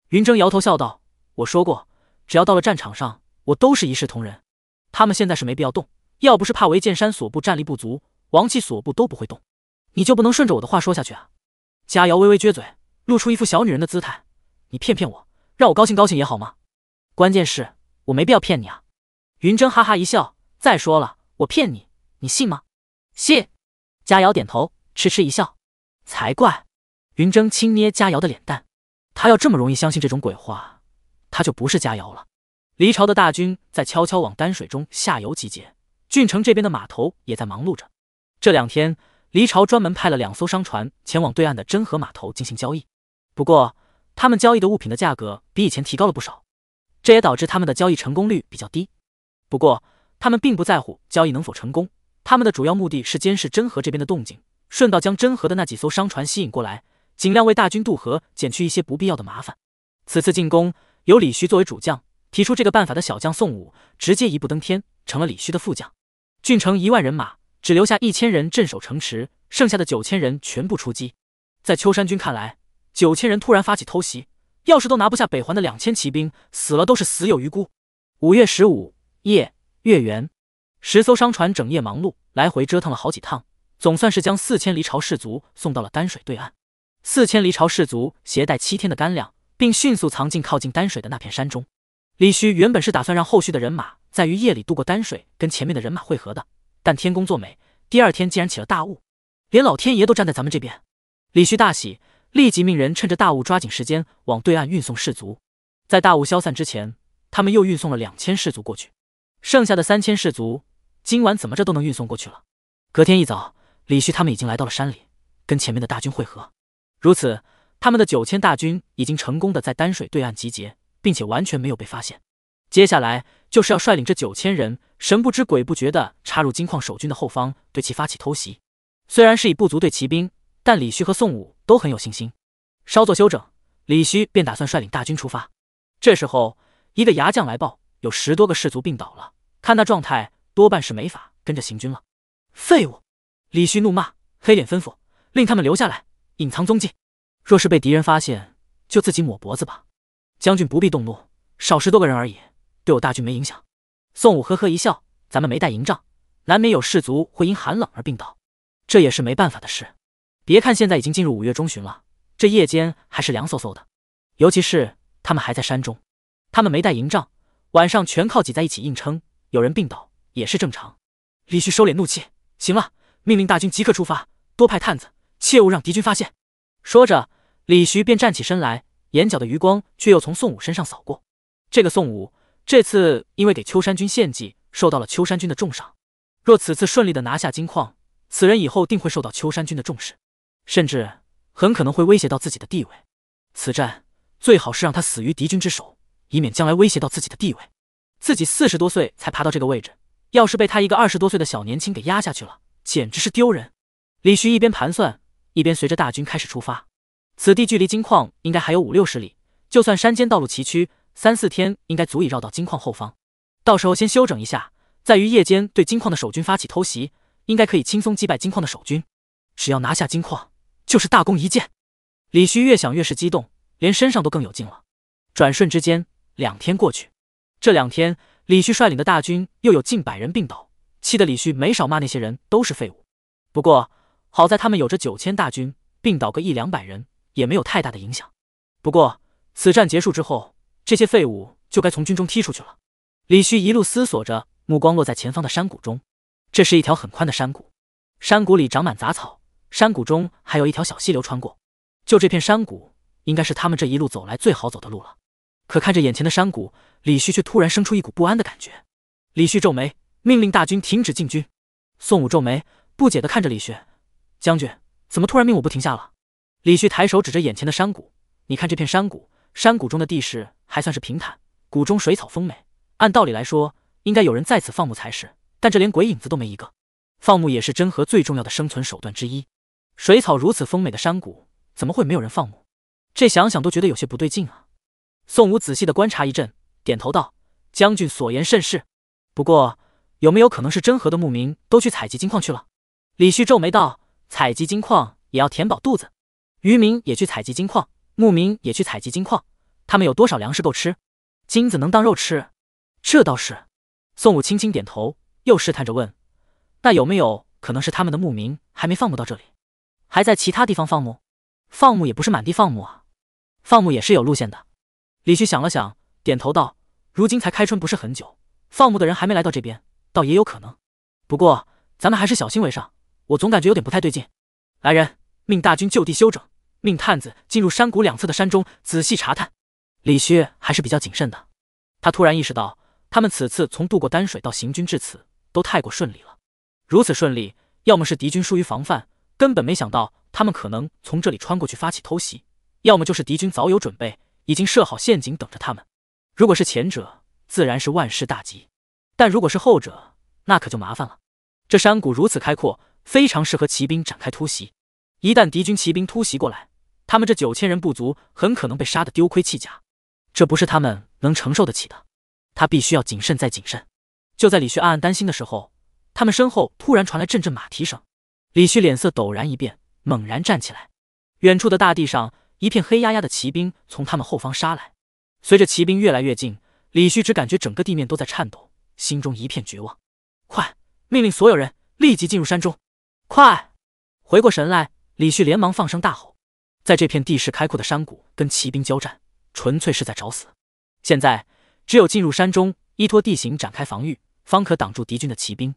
云峥摇头笑道：“我说过，只要到了战场上，我都是一视同仁。他们现在是没必要动，要不是怕韦剑山所部战力不足，王气所部都不会动。你就不能顺着我的话说下去啊？”佳瑶微微撅嘴。露出一副小女人的姿态，你骗骗我，让我高兴高兴也好吗？关键是，我没必要骗你啊。云筝哈哈一笑，再说了，我骗你，你信吗？信。佳瑶点头，痴痴一笑，才怪。云筝轻捏佳瑶的脸蛋，她要这么容易相信这种鬼话，她就不是佳瑶了。离朝的大军在悄悄往丹水中下游集结，郡城这边的码头也在忙碌着。这两天。黎朝专门派了两艘商船前往对岸的真河码头进行交易，不过他们交易的物品的价格比以前提高了不少，这也导致他们的交易成功率比较低。不过他们并不在乎交易能否成功，他们的主要目的是监视真河这边的动静，顺道将真河的那几艘商船吸引过来，尽量为大军渡河减去一些不必要的麻烦。此次进攻由李旭作为主将，提出这个办法的小将宋武直接一步登天，成了李旭的副将。郡城一万人马。只留下一千人镇守城池，剩下的九千人全部出击。在秋山君看来，九千人突然发起偷袭，要是都拿不下北环的两千骑兵，死了都是死有余辜。五月十五夜，月圆，十艘商船整夜忙碌，来回折腾了好几趟，总算是将四千离朝士卒送到了丹水对岸。四千离朝士卒携带七天的干粮，并迅速藏进靠近丹水的那片山中。李旭原本是打算让后续的人马在于夜里渡过丹水，跟前面的人马汇合的。但天公作美，第二天竟然起了大雾，连老天爷都站在咱们这边。李旭大喜，立即命人趁着大雾抓紧时间往对岸运送士卒。在大雾消散之前，他们又运送了两千士卒过去，剩下的三千士卒今晚怎么着都能运送过去了。隔天一早，李旭他们已经来到了山里，跟前面的大军汇合。如此，他们的九千大军已经成功的在丹水对岸集结，并且完全没有被发现。接下来。就是要率领这九千人神不知鬼不觉地插入金矿守军的后方，对其发起偷袭。虽然是以步卒对骑兵，但李旭和宋武都很有信心。稍作休整，李旭便打算率领大军出发。这时候，一个牙将来报，有十多个士卒病倒了，看那状态，多半是没法跟着行军了。废物！李旭怒骂，黑脸吩咐令他们留下来，隐藏踪迹。若是被敌人发现，就自己抹脖子吧。将军不必动怒，少十多个人而已。对我大军没影响。宋武呵呵一笑：“咱们没带营帐，难免有士卒会因寒冷而病倒，这也是没办法的事。别看现在已经进入五月中旬了，这夜间还是凉飕飕的。尤其是他们还在山中，他们没带营帐，晚上全靠挤在一起硬撑，有人病倒也是正常。”李旭收敛怒气：“行了，命令大军即刻出发，多派探子，切勿让敌军发现。”说着，李旭便站起身来，眼角的余光却又从宋武身上扫过。这个宋武。这次因为给秋山君献计，受到了秋山君的重赏。若此次顺利的拿下金矿，此人以后定会受到秋山君的重视，甚至很可能会威胁到自己的地位。此战最好是让他死于敌军之手，以免将来威胁到自己的地位。自己四十多岁才爬到这个位置，要是被他一个二十多岁的小年轻给压下去了，简直是丢人。李旭一边盘算，一边随着大军开始出发。此地距离金矿应该还有五六十里，就算山间道路崎岖。三四天应该足以绕到金矿后方，到时候先休整一下，再于夜间对金矿的守军发起偷袭，应该可以轻松击败金矿的守军。只要拿下金矿，就是大功一件。李旭越想越是激动，连身上都更有劲了。转瞬之间，两天过去。这两天，李旭率领的大军又有近百人病倒，气得李旭没少骂那些人都是废物。不过好在他们有着九千大军，病倒个一两百人也没有太大的影响。不过此战结束之后。这些废物就该从军中踢出去了。李旭一路思索着，目光落在前方的山谷中。这是一条很宽的山谷，山谷里长满杂草，山谷中还有一条小溪流穿过。就这片山谷，应该是他们这一路走来最好走的路了。可看着眼前的山谷，李旭却突然生出一股不安的感觉。李旭皱眉，命令大军停止进军。宋武皱眉，不解地看着李旭将军：“怎么突然命我不停下了？”李旭抬手指着眼前的山谷：“你看这片山谷。”山谷中的地势还算是平坦，谷中水草丰美。按道理来说，应该有人在此放牧才是，但这连鬼影子都没一个。放牧也是真和最重要的生存手段之一。水草如此丰美的山谷，怎么会没有人放牧？这想想都觉得有些不对劲啊！宋武仔细的观察一阵，点头道：“将军所言甚是。不过，有没有可能是真和的牧民都去采集金矿去了？”李旭皱眉道：“采集金矿也要填饱肚子，渔民也去采集金矿。”牧民也去采集金矿，他们有多少粮食够吃？金子能当肉吃？这倒是。宋武轻轻点头，又试探着问：“那有没有可能是他们的牧民还没放牧到这里，还在其他地方放牧？放牧也不是满地放牧啊，放牧也是有路线的。”李旭想了想，点头道：“如今才开春，不是很久，放牧的人还没来到这边，倒也有可能。不过咱们还是小心为上，我总感觉有点不太对劲。”来人，命大军就地休整。命探子进入山谷两侧的山中仔细查探。李旭还是比较谨慎的。他突然意识到，他们此次从渡过丹水到行军至此，都太过顺利了。如此顺利，要么是敌军疏于防范，根本没想到他们可能从这里穿过去发起偷袭；要么就是敌军早有准备，已经设好陷阱等着他们。如果是前者，自然是万事大吉；但如果是后者，那可就麻烦了。这山谷如此开阔，非常适合骑兵展开突袭。一旦敌军骑兵突袭过来，他们这九千人不足，很可能被杀得丢盔弃甲，这不是他们能承受得起的。他必须要谨慎再谨慎。就在李旭暗暗担心的时候，他们身后突然传来阵阵马蹄声。李旭脸色陡然一变，猛然站起来。远处的大地上，一片黑压压的骑兵从他们后方杀来。随着骑兵越来越近，李旭只感觉整个地面都在颤抖，心中一片绝望。快，命令所有人立即进入山中！快！回过神来，李旭连忙放声大吼。在这片地势开阔的山谷跟骑兵交战，纯粹是在找死。现在只有进入山中，依托地形展开防御，方可挡住敌军的骑兵。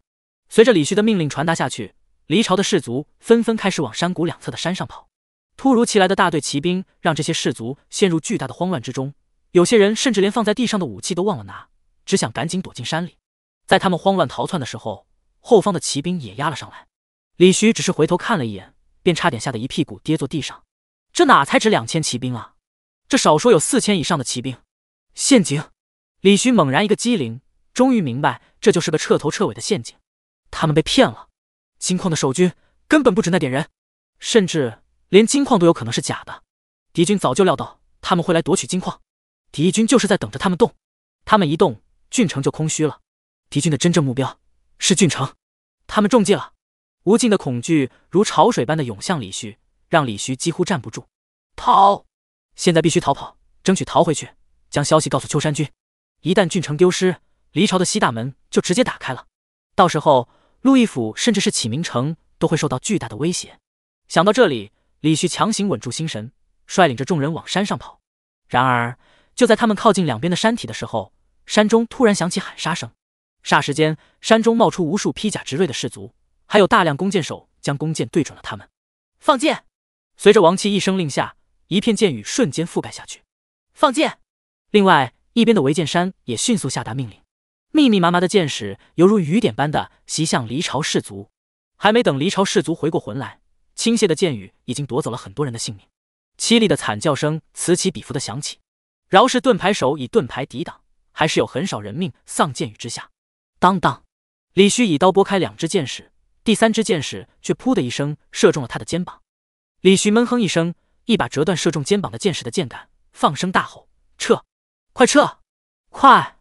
随着李旭的命令传达下去，离朝的士卒纷纷开始往山谷两侧的山上跑。突如其来的大队骑兵让这些士卒陷入巨大的慌乱之中，有些人甚至连放在地上的武器都忘了拿，只想赶紧躲进山里。在他们慌乱逃窜的时候，后方的骑兵也压了上来。李旭只是回头看了一眼，便差点吓得一屁股跌坐地上。这哪才值两千骑兵啊？这少说有四千以上的骑兵！陷阱！李旭猛然一个机灵，终于明白这就是个彻头彻尾的陷阱。他们被骗了，金矿的守军根本不止那点人，甚至连金矿都有可能是假的。敌军早就料到他们会来夺取金矿，敌军就是在等着他们动。他们一动，郡城就空虚了。敌军的真正目标是郡城，他们中计了。无尽的恐惧如潮水般的涌向李旭。让李旭几乎站不住，逃！现在必须逃跑，争取逃回去，将消息告诉秋山君。一旦郡城丢失，离朝的西大门就直接打开了，到时候，陆毅府甚至是启明城都会受到巨大的威胁。想到这里，李旭强行稳住心神，率领着众人往山上跑。然而，就在他们靠近两边的山体的时候，山中突然响起喊杀声，霎时间，山中冒出无数披甲执锐的士卒，还有大量弓箭手将弓箭对准了他们，放箭！随着王七一声令下，一片箭雨瞬间覆盖下去，放箭。另外一边的韦剑山也迅速下达命令，密密麻麻的箭矢犹如雨点般的袭向离朝士族。还没等离朝士族回过魂来，倾泻的箭雨已经夺走了很多人的性命，凄厉的惨叫声此起彼伏的响起。饶是盾牌手以盾牌抵挡，还是有很少人命丧箭雨之下。当当！李旭以刀拨开两只箭矢，第三支箭矢却噗的一声射中了他的肩膀。李旭闷哼一声，一把折断射中肩膀的箭矢的箭杆，放声大吼：“撤！快撤！快！”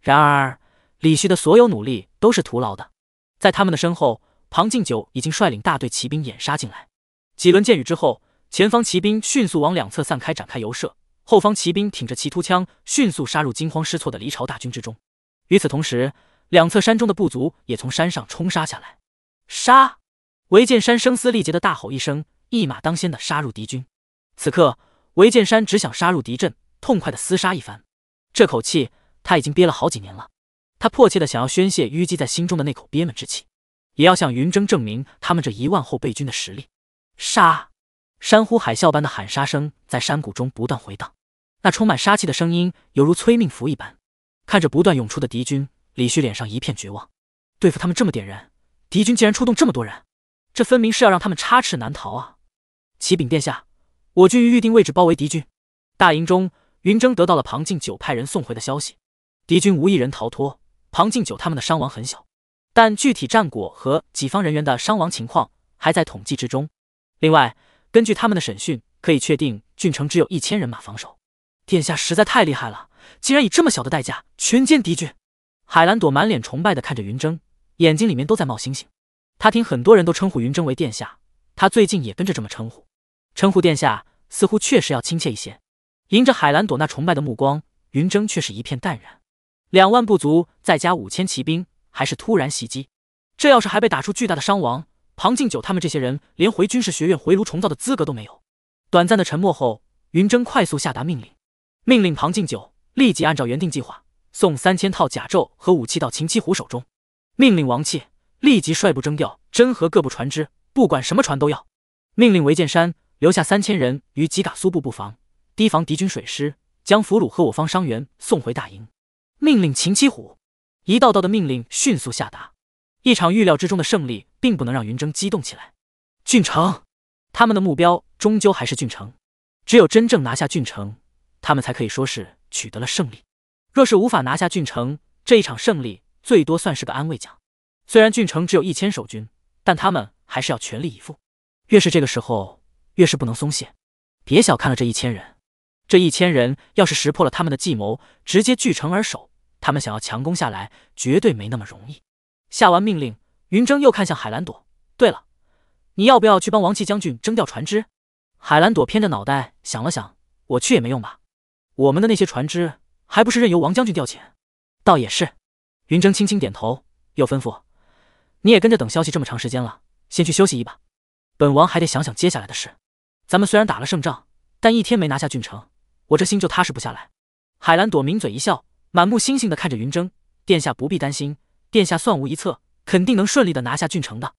然而，李旭的所有努力都是徒劳的。在他们的身后，庞敬九已经率领大队骑兵掩杀进来。几轮箭雨之后，前方骑兵迅速往两侧散开，展开游射；后方骑兵挺着骑突枪，迅速杀入惊慌失措的黎朝大军之中。与此同时，两侧山中的部族也从山上冲杀下来，杀！韦建山声嘶力竭的大吼一声。一马当先的杀入敌军，此刻韦建山只想杀入敌阵，痛快的厮杀一番。这口气他已经憋了好几年了，他迫切的想要宣泄淤积在心中的那口憋闷之气，也要向云峥证明他们这一万后备军的实力。杀！山呼海啸般的喊杀声在山谷中不断回荡，那充满杀气的声音犹如催命符一般。看着不断涌出的敌军，李旭脸上一片绝望。对付他们这么点人，敌军竟然出动这么多人，这分明是要让他们插翅难逃啊！启禀殿下，我军于预定位置包围敌军。大营中，云峥得到了庞敬九派人送回的消息，敌军无一人逃脱，庞敬九他们的伤亡很小，但具体战果和己方人员的伤亡情况还在统计之中。另外，根据他们的审讯，可以确定郡城只有一千人马防守。殿下实在太厉害了，竟然以这么小的代价全歼敌军。海兰朵满脸崇拜地看着云峥，眼睛里面都在冒星星。他听很多人都称呼云峥为殿下，他最近也跟着这么称呼。称呼殿下似乎确实要亲切一些。迎着海兰朵那崇拜的目光，云峥却是一片淡然。两万不足，再加五千骑兵，还是突然袭击，这要是还被打出巨大的伤亡，庞敬九他们这些人连回军事学院回炉重造的资格都没有。短暂的沉默后，云峥快速下达命令：命令庞敬九立即按照原定计划，送三千套甲胄和武器到秦七虎手中；命令王契立即率部征调真河各部船只，不管什么船都要；命令韦建山。留下三千人于吉嘎苏部布防，提防敌军水师，将俘虏和我方伤员送回大营。命令秦七虎，一道道的命令迅速下达。一场预料之中的胜利，并不能让云峥激动起来。郡城，他们的目标终究还是郡城。只有真正拿下郡城，他们才可以说是取得了胜利。若是无法拿下郡城，这一场胜利最多算是个安慰奖。虽然郡城只有一千守军，但他们还是要全力以赴。越是这个时候。越是不能松懈，别小看了这一千人。这一千人要是识破了他们的计谋，直接据城而守，他们想要强攻下来，绝对没那么容易。下完命令，云峥又看向海兰朵。对了，你要不要去帮王七将军征调船只？海兰朵偏着脑袋想了想：“我去也没用吧，我们的那些船只还不是任由王将军调遣？”倒也是。云峥轻轻点头，又吩咐：“你也跟着等消息这么长时间了，先去休息一把。本王还得想想接下来的事。”咱们虽然打了胜仗，但一天没拿下郡城，我这心就踏实不下来。海兰朵抿嘴一笑，满目星星的看着云筝殿下，不必担心，殿下算无一策，肯定能顺利的拿下郡城的。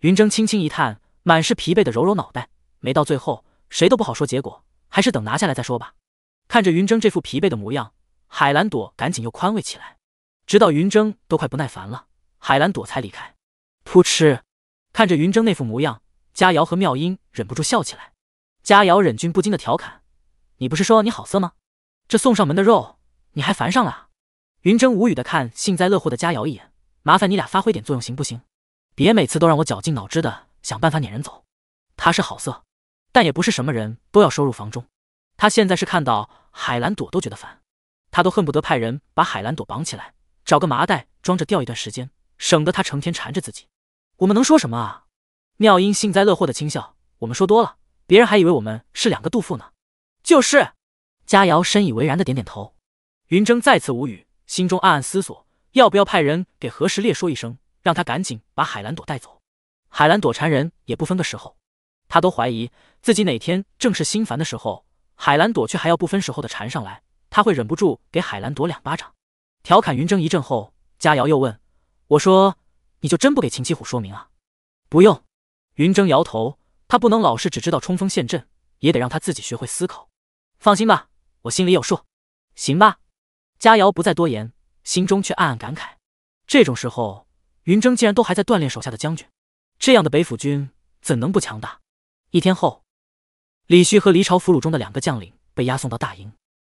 云筝轻轻一叹，满是疲惫的揉揉脑袋，没到最后，谁都不好说结果，还是等拿下来再说吧。看着云筝这副疲惫的模样，海兰朵赶紧又宽慰起来，直到云筝都快不耐烦了，海兰朵才离开。扑哧，看着云筝那副模样，佳瑶和妙音忍不住笑起来。佳瑶忍俊不禁的调侃：“你不是说你好色吗？这送上门的肉你还烦上了？”云筝无语的看幸灾乐祸的佳瑶一眼，麻烦你俩发挥点作用行不行？别每次都让我绞尽脑汁的想办法撵人走。他是好色，但也不是什么人都要收入房中。他现在是看到海兰朵都觉得烦，他都恨不得派人把海兰朵绑起来，找个麻袋装着吊一段时间，省得他成天缠着自己。我们能说什么啊？妙音幸灾乐祸的轻笑：“我们说多了。”别人还以为我们是两个杜甫呢，就是。佳瑶深以为然的点点头。云峥再次无语，心中暗暗思索，要不要派人给何时烈说一声，让他赶紧把海兰朵带走。海兰朵缠人也不分个时候，他都怀疑自己哪天正是心烦的时候，海兰朵却还要不分时候的缠上来，他会忍不住给海兰朵两巴掌。调侃云峥一阵后，佳瑶又问：“我说，你就真不给秦七虎说明啊？”“不用。”云峥摇头。他不能老是只知道冲锋陷阵，也得让他自己学会思考。放心吧，我心里有数。行吧。佳瑶不再多言，心中却暗暗感慨：这种时候，云峥竟然都还在锻炼手下的将军，这样的北府军怎能不强大？一天后，李旭和离朝俘虏中的两个将领被押送到大营。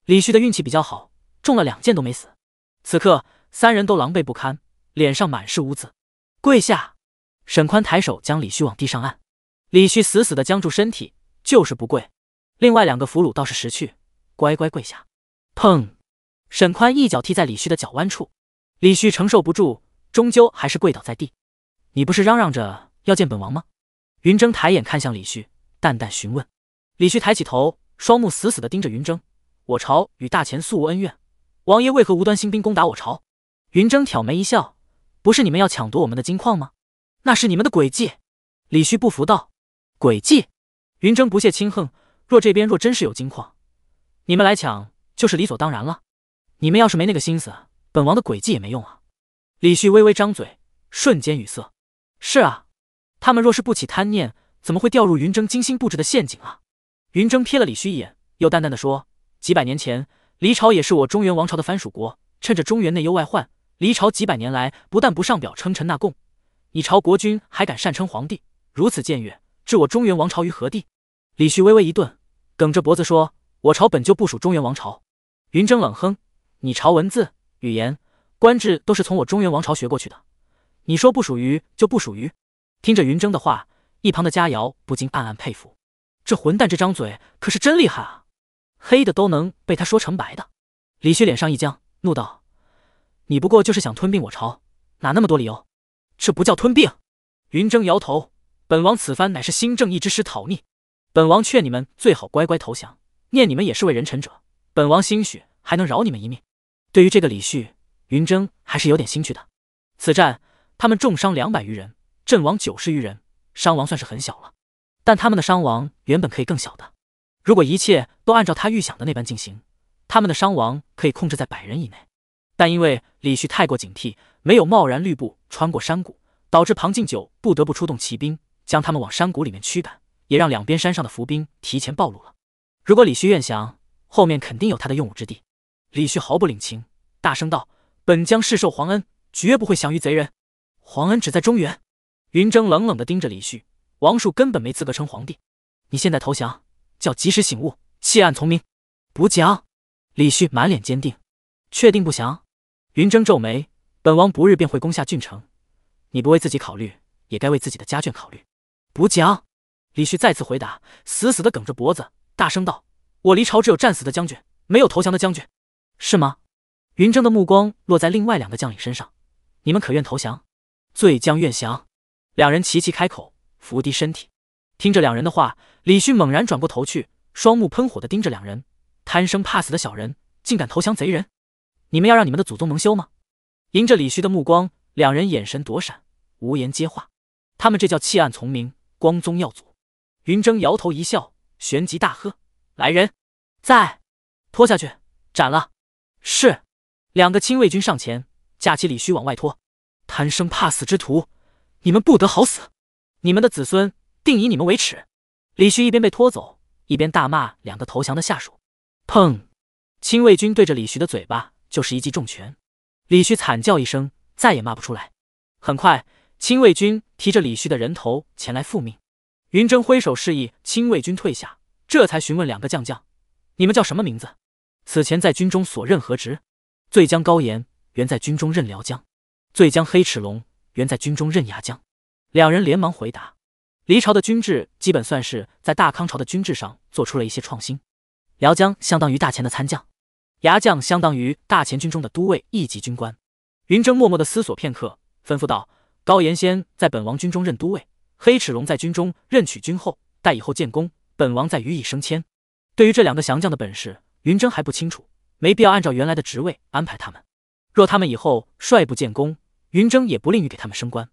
李旭的运气比较好，中了两箭都没死。此刻，三人都狼狈不堪，脸上满是污渍。跪下！沈宽抬手将李旭往地上按。李旭死死地僵住身体，就是不跪。另外两个俘虏倒是识趣，乖乖跪下。砰！沈宽一脚踢在李旭的脚腕处，李旭承受不住，终究还是跪倒在地。你不是嚷嚷着要见本王吗？云筝抬眼看向李旭，淡淡询问。李旭抬起头，双目死死地盯着云筝。我朝与大秦素无恩怨，王爷为何无端兴兵攻打我朝？云筝挑眉一笑：“不是你们要抢夺我们的金矿吗？那是你们的诡计。”李旭不服道。诡计，云峥不屑轻哼。若这边若真是有金矿，你们来抢就是理所当然了。你们要是没那个心思，本王的诡计也没用啊。李旭微微张嘴，瞬间语塞。是啊，他们若是不起贪念，怎么会掉入云峥精心布置的陷阱啊？云峥瞥了李旭一眼，又淡淡的说：“几百年前，离朝也是我中原王朝的藩属国。趁着中原内忧外患，离朝几百年来不但不上表称臣纳贡，你朝国君还敢擅称皇帝，如此僭越。”置我中原王朝于何地？李旭微微一顿，梗着脖子说：“我朝本就不属中原王朝。”云峥冷哼：“你朝文字、语言、官制都是从我中原王朝学过去的，你说不属于就不属于？”听着云峥的话，一旁的佳瑶不禁暗暗佩服：“这混蛋这张嘴可是真厉害啊，黑的都能被他说成白的。”李旭脸上一僵，怒道：“你不过就是想吞并我朝，哪那么多理由？这不叫吞并！”云峥摇头。本王此番乃是新正义之师讨逆，本王劝你们最好乖乖投降。念你们也是位人臣者，本王兴许还能饶你们一命。对于这个李旭，云峥还是有点兴趣的。此战他们重伤两百余人，阵亡九十余人，伤亡算是很小了。但他们的伤亡原本可以更小的，如果一切都按照他预想的那般进行，他们的伤亡可以控制在百人以内。但因为李旭太过警惕，没有贸然率部穿过山谷，导致庞敬九不得不出动骑兵。将他们往山谷里面驱赶，也让两边山上的伏兵提前暴露了。如果李旭愿降，后面肯定有他的用武之地。李旭毫不领情，大声道：“本将誓受皇恩，绝不会降于贼人。皇恩只在中原。”云征冷冷地盯着李旭：“王树根本没资格称皇帝。你现在投降，叫及时醒悟，弃暗从明，不降。”李旭满脸坚定：“确定不降。”云征皱眉：“本王不日便会攻下郡城，你不为自己考虑，也该为自己的家眷考虑。”不降！李旭再次回答，死死的梗着脖子，大声道：“我离朝只有战死的将军，没有投降的将军，是吗？”云峥的目光落在另外两个将领身上：“你们可愿投降？”罪将愿降，两人齐齐开口，伏低身体。听着两人的话，李旭猛然转过头去，双目喷火的盯着两人：贪生怕死的小人，竟敢投降贼人！你们要让你们的祖宗蒙羞吗？迎着李旭的目光，两人眼神躲闪，无言接话。他们这叫弃暗从明。光宗耀祖，云峥摇头一笑，旋即大喝：“来人，在拖下去，斩了！”是，两个亲卫军上前架起李旭往外拖。贪生怕死之徒，你们不得好死！你们的子孙定以你们为耻！李旭一边被拖走，一边大骂两个投降的下属。砰！亲卫军对着李旭的嘴巴就是一记重拳，李旭惨叫一声，再也骂不出来。很快。亲卫军提着李旭的人头前来复命，云征挥手示意亲卫军退下，这才询问两个将将：“你们叫什么名字？此前在军中所任何职？”醉江高岩原在军中任辽江，醉江黑齿龙原在军中任牙将。两人连忙回答：“黎朝的军制基本算是在大康朝的军制上做出了一些创新。辽江相当于大前的参将，牙将相当于大前军中的都尉一级军官。”云征默默的思索片刻，吩咐道。高延先在本王军中任都尉，黑齿龙在军中任取军后，待以后建功，本王再予以升迁。对于这两个降将的本事，云征还不清楚，没必要按照原来的职位安排他们。若他们以后率部建功，云征也不吝于给他们升官。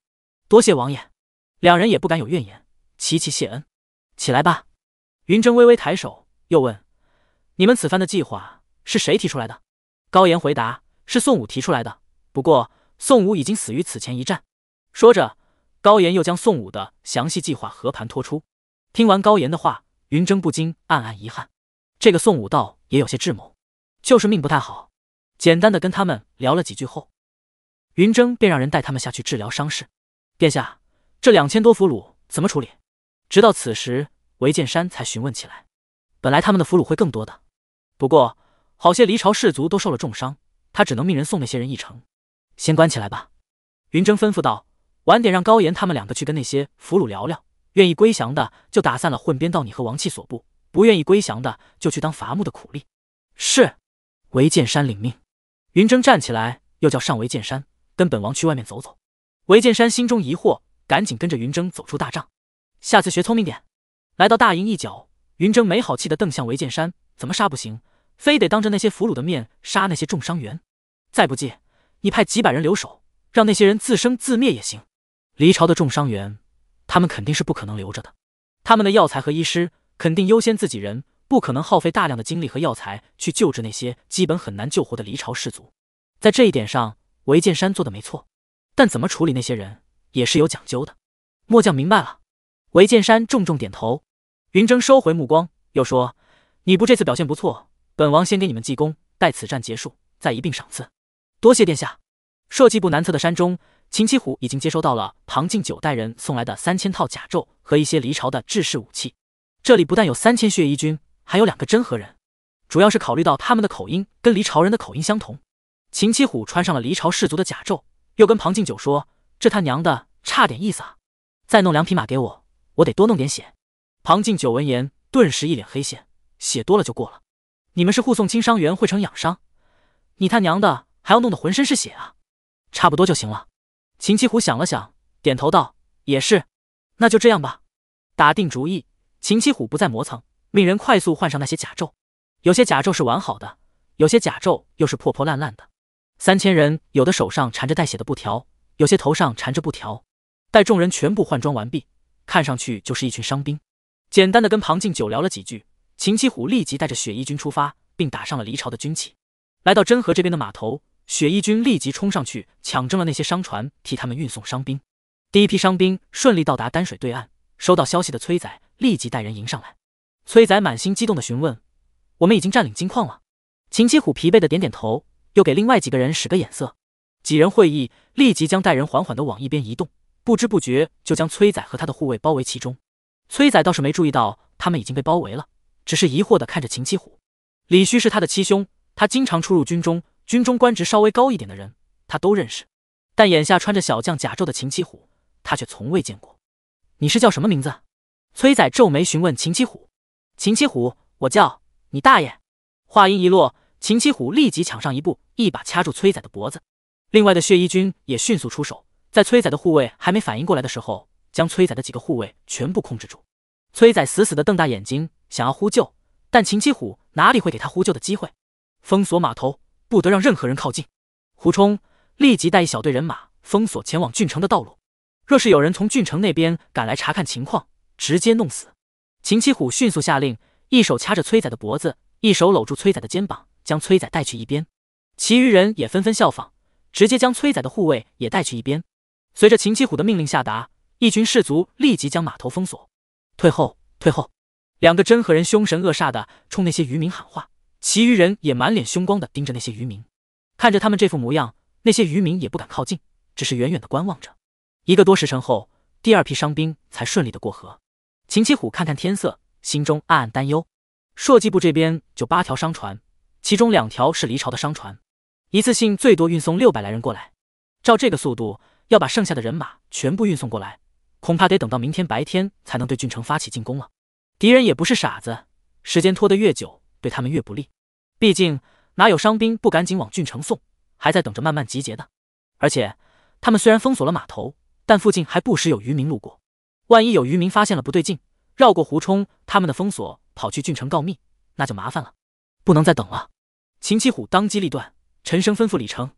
多谢王爷，两人也不敢有怨言，齐齐谢恩。起来吧。云征微微抬手，又问：“你们此番的计划是谁提出来的？”高岩回答：“是宋武提出来的。不过宋武已经死于此前一战。”说着，高岩又将宋武的详细计划和盘托出。听完高岩的话，云峥不禁暗暗遗憾，这个宋武道也有些智谋，就是命不太好。简单的跟他们聊了几句后，云峥便让人带他们下去治疗伤势。殿下，这两千多俘虏怎么处理？直到此时，韦建山才询问起来。本来他们的俘虏会更多的，不过好些离朝士卒都受了重伤，他只能命人送那些人一程，先关起来吧。云峥吩咐道。晚点让高岩他们两个去跟那些俘虏聊聊，愿意归降的就打散了混编到你和王气所部，不愿意归降的就去当伐木的苦力。是，韦剑山领命。云峥站起来，又叫上韦剑山跟本王去外面走走。韦剑山心中疑惑，赶紧跟着云峥走出大帐。下次学聪明点。来到大营一角，云峥没好气的瞪向韦剑山：“怎么杀不行？非得当着那些俘虏的面杀那些重伤员？再不济，你派几百人留守，让那些人自生自灭也行。”离朝的重伤员，他们肯定是不可能留着的。他们的药材和医师肯定优先自己人，不可能耗费大量的精力和药材去救治那些基本很难救活的离朝士卒。在这一点上，韦剑山做的没错。但怎么处理那些人也是有讲究的。末将明白了。韦剑山重重点头。云峥收回目光，又说：“你不这次表现不错，本王先给你们记功，待此战结束再一并赏赐。多谢殿下。”社稷部南侧的山中。秦七虎已经接收到了庞进九带人送来的三千套甲胄和一些离朝的制式武器。这里不但有三千血衣军，还有两个真和人，主要是考虑到他们的口音跟离朝人的口音相同。秦七虎穿上了离朝士族的甲胄，又跟庞进九说：“这他娘的差点意思啊！再弄两匹马给我，我得多弄点血。”庞进九闻言顿时一脸黑线：“血多了就过了，你们是护送轻伤员回城养伤，你他娘的还要弄得浑身是血啊？差不多就行了。”秦七虎想了想，点头道：“也是，那就这样吧。”打定主意，秦七虎不再磨蹭，命人快速换上那些甲胄。有些甲胄是完好的，有些甲胄又是破破烂烂的。三千人有的手上缠着带血的布条，有些头上缠着布条。待众人全部换装完毕，看上去就是一群伤兵。简单的跟庞静九聊了几句，秦七虎立即带着雪衣军出发，并打上了离朝的军旗，来到真河这边的码头。雪衣军立即冲上去抢征了那些商船，替他们运送伤兵。第一批伤兵顺利到达丹水对岸，收到消息的崔仔立即带人迎上来。崔仔满心激动的询问：“我们已经占领金矿了？”秦七虎疲惫的点点头，又给另外几个人使个眼色。几人会意，立即将带人缓缓的往一边移动，不知不觉就将崔仔和他的护卫包围其中。崔仔倒是没注意到他们已经被包围了，只是疑惑的看着秦七虎。李旭是他的七兄，他经常出入军中。军中官职稍微高一点的人，他都认识，但眼下穿着小将甲胄的秦七虎，他却从未见过。你是叫什么名字？崔仔皱眉询问秦七虎。秦七虎，我叫你大爷！话音一落，秦七虎立即抢上一步，一把掐住崔仔的脖子。另外的血衣军也迅速出手，在崔仔的护卫还没反应过来的时候，将崔仔的几个护卫全部控制住。崔仔死死的瞪大眼睛，想要呼救，但秦七虎哪里会给他呼救的机会？封锁码头。不得让任何人靠近。胡冲，立即带一小队人马封锁前往郡城的道路。若是有人从郡城那边赶来查看情况，直接弄死。秦七虎迅速下令，一手掐着崔仔的脖子，一手搂住崔仔的肩膀，将崔仔带去一边。其余人也纷纷效仿，直接将崔仔的护卫也带去一边。随着秦七虎的命令下达，一群士卒立即将码头封锁。退后，退后！两个真和人凶神恶煞的冲那些渔民喊话。其余人也满脸凶光的盯着那些渔民，看着他们这副模样，那些渔民也不敢靠近，只是远远的观望着。一个多时辰后，第二批伤兵才顺利的过河。秦七虎看看天色，心中暗暗担忧。朔济部这边就八条商船，其中两条是离巢的商船，一次性最多运送六百来人过来。照这个速度，要把剩下的人马全部运送过来，恐怕得等到明天白天才能对郡城发起进攻了。敌人也不是傻子，时间拖得越久。对他们越不利，毕竟哪有伤兵不赶紧往郡城送，还在等着慢慢集结的？而且他们虽然封锁了码头，但附近还不时有渔民路过，万一有渔民发现了不对劲，绕过胡冲他们的封锁，跑去郡城告密，那就麻烦了。不能再等了，秦七虎当机立断，沉声吩咐李成：“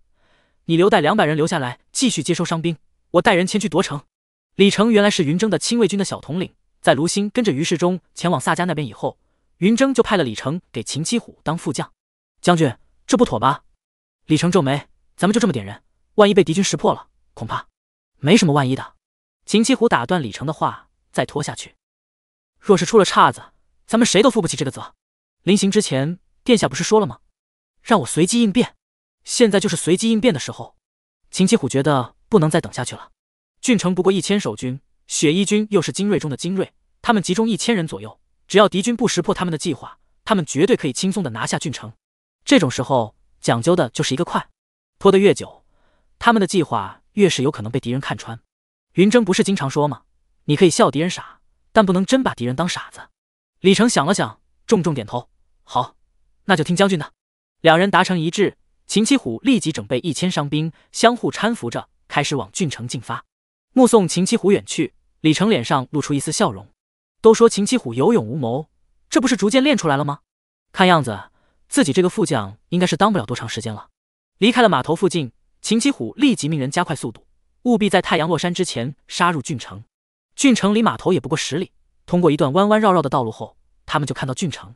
你留带两百人留下来，继续接收伤兵，我带人前去夺城。”李成原来是云峥的亲卫军的小统领，在卢兴跟着于世忠前往萨家那边以后。云峥就派了李成给秦七虎当副将。将军，这不妥吧？李成皱眉：“咱们就这么点人，万一被敌军识破了，恐怕……”“没什么万一的。”秦七虎打断李成的话：“再拖下去，若是出了岔子，咱们谁都负不起这个责。”临行之前，殿下不是说了吗？让我随机应变。现在就是随机应变的时候。秦七虎觉得不能再等下去了。郡城不过一千守军，雪衣军又是精锐中的精锐，他们集中一千人左右。只要敌军不识破他们的计划，他们绝对可以轻松的拿下郡城。这种时候讲究的就是一个快，拖得越久，他们的计划越是有可能被敌人看穿。云峥不是经常说吗？你可以笑敌人傻，但不能真把敌人当傻子。李成想了想，重重点头，好，那就听将军的。两人达成一致，秦七虎立即整备一千伤兵，相互搀扶着开始往郡城进发。目送秦七虎远去，李成脸上露出一丝笑容。都说秦七虎有勇无谋，这不是逐渐练出来了吗？看样子自己这个副将应该是当不了多长时间了。离开了码头附近，秦七虎立即命人加快速度，务必在太阳落山之前杀入郡城。郡城离码头也不过十里，通过一段弯弯绕绕的道路后，他们就看到郡城。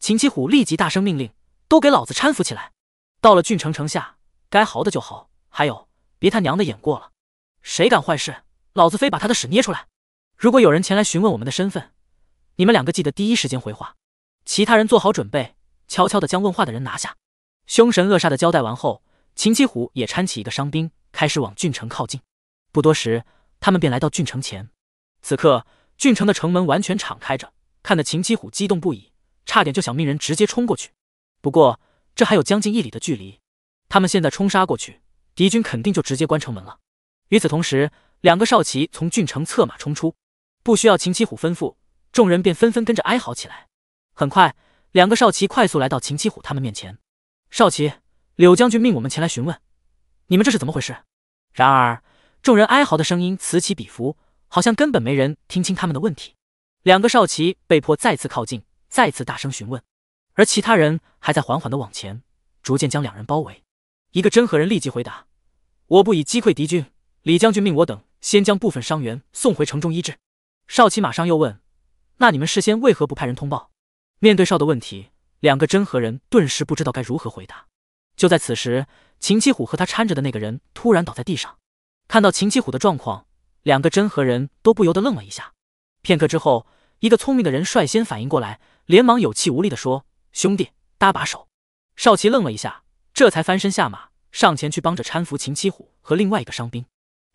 秦七虎立即大声命令：“都给老子搀扶起来！”到了郡城城下，该嚎的就嚎，还有别他娘的演过了，谁敢坏事，老子非把他的屎捏出来！如果有人前来询问我们的身份，你们两个记得第一时间回话。其他人做好准备，悄悄地将问话的人拿下。凶神恶煞的交代完后，秦七虎也搀起一个伤兵，开始往郡城靠近。不多时，他们便来到郡城前。此刻，郡城的城门完全敞开着，看得秦七虎激动不已，差点就想命人直接冲过去。不过，这还有将近一里的距离，他们现在冲杀过去，敌军肯定就直接关城门了。与此同时，两个少旗从郡城策马冲出。不需要秦七虎吩咐，众人便纷纷跟着哀嚎起来。很快，两个少奇快速来到秦七虎他们面前。少奇，柳将军命我们前来询问，你们这是怎么回事？然而，众人哀嚎的声音此起彼伏，好像根本没人听清他们的问题。两个少奇被迫再次靠近，再次大声询问，而其他人还在缓缓的往前，逐渐将两人包围。一个真和人立即回答：“我部已击溃敌军，李将军命我等先将部分伤员送回城中医治。”少奇马上又问：“那你们事先为何不派人通报？”面对少的问题，两个真和人顿时不知道该如何回答。就在此时，秦七虎和他搀着的那个人突然倒在地上。看到秦七虎的状况，两个真和人都不由得愣了一下。片刻之后，一个聪明的人率先反应过来，连忙有气无力地说：“兄弟，搭把手。”少奇愣了一下，这才翻身下马，上前去帮着搀扶秦七虎和另外一个伤兵。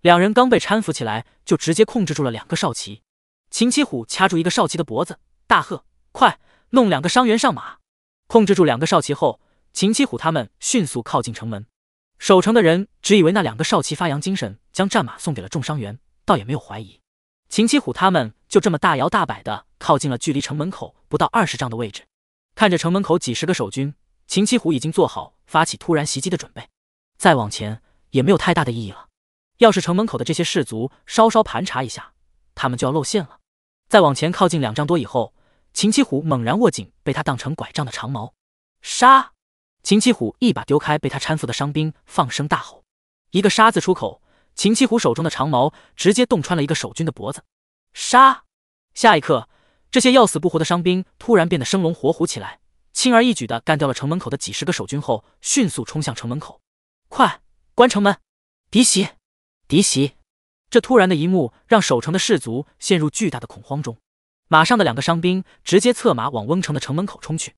两人刚被搀扶起来，就直接控制住了两个少奇。秦七虎掐住一个少奇的脖子，大喝：“快弄两个伤员上马！”控制住两个少奇后，秦七虎他们迅速靠近城门。守城的人只以为那两个少奇发扬精神，将战马送给了重伤员，倒也没有怀疑。秦七虎他们就这么大摇大摆的靠近了距离城门口不到二十丈的位置。看着城门口几十个守军，秦七虎已经做好发起突然袭击的准备。再往前也没有太大的意义了。要是城门口的这些士卒稍稍盘查一下。他们就要露馅了。再往前靠近两丈多以后，秦七虎猛然握紧被他当成拐杖的长矛，杀！秦七虎一把丢开被他搀扶的伤兵，放声大吼：“一个杀字出口，秦七虎手中的长矛直接洞穿了一个守军的脖子，杀！”下一刻，这些要死不活的伤兵突然变得生龙活虎起来，轻而易举的干掉了城门口的几十个守军后，迅速冲向城门口。快关城门！敌袭！敌袭！这突然的一幕让守城的士卒陷入巨大的恐慌中，马上的两个伤兵直接策马往瓮城的城门口冲去，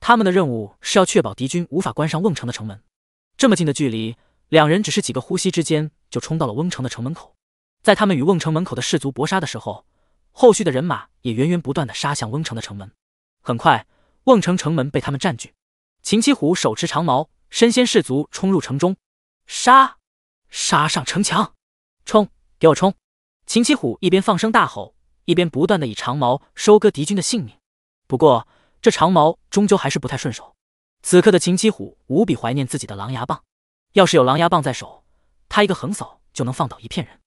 他们的任务是要确保敌军无法关上瓮城的城门。这么近的距离，两人只是几个呼吸之间就冲到了瓮城的城门口。在他们与瓮城门口的士卒搏杀的时候，后续的人马也源源不断的杀向瓮城的城门。很快，瓮城城门被他们占据。秦七虎手持长矛，身先士卒冲入城中，杀！杀上城墙，冲！给我冲！秦七虎一边放声大吼，一边不断的以长矛收割敌军的性命。不过这长矛终究还是不太顺手，此刻的秦七虎无比怀念自己的狼牙棒。要是有狼牙棒在手，他一个横扫就能放倒一片人。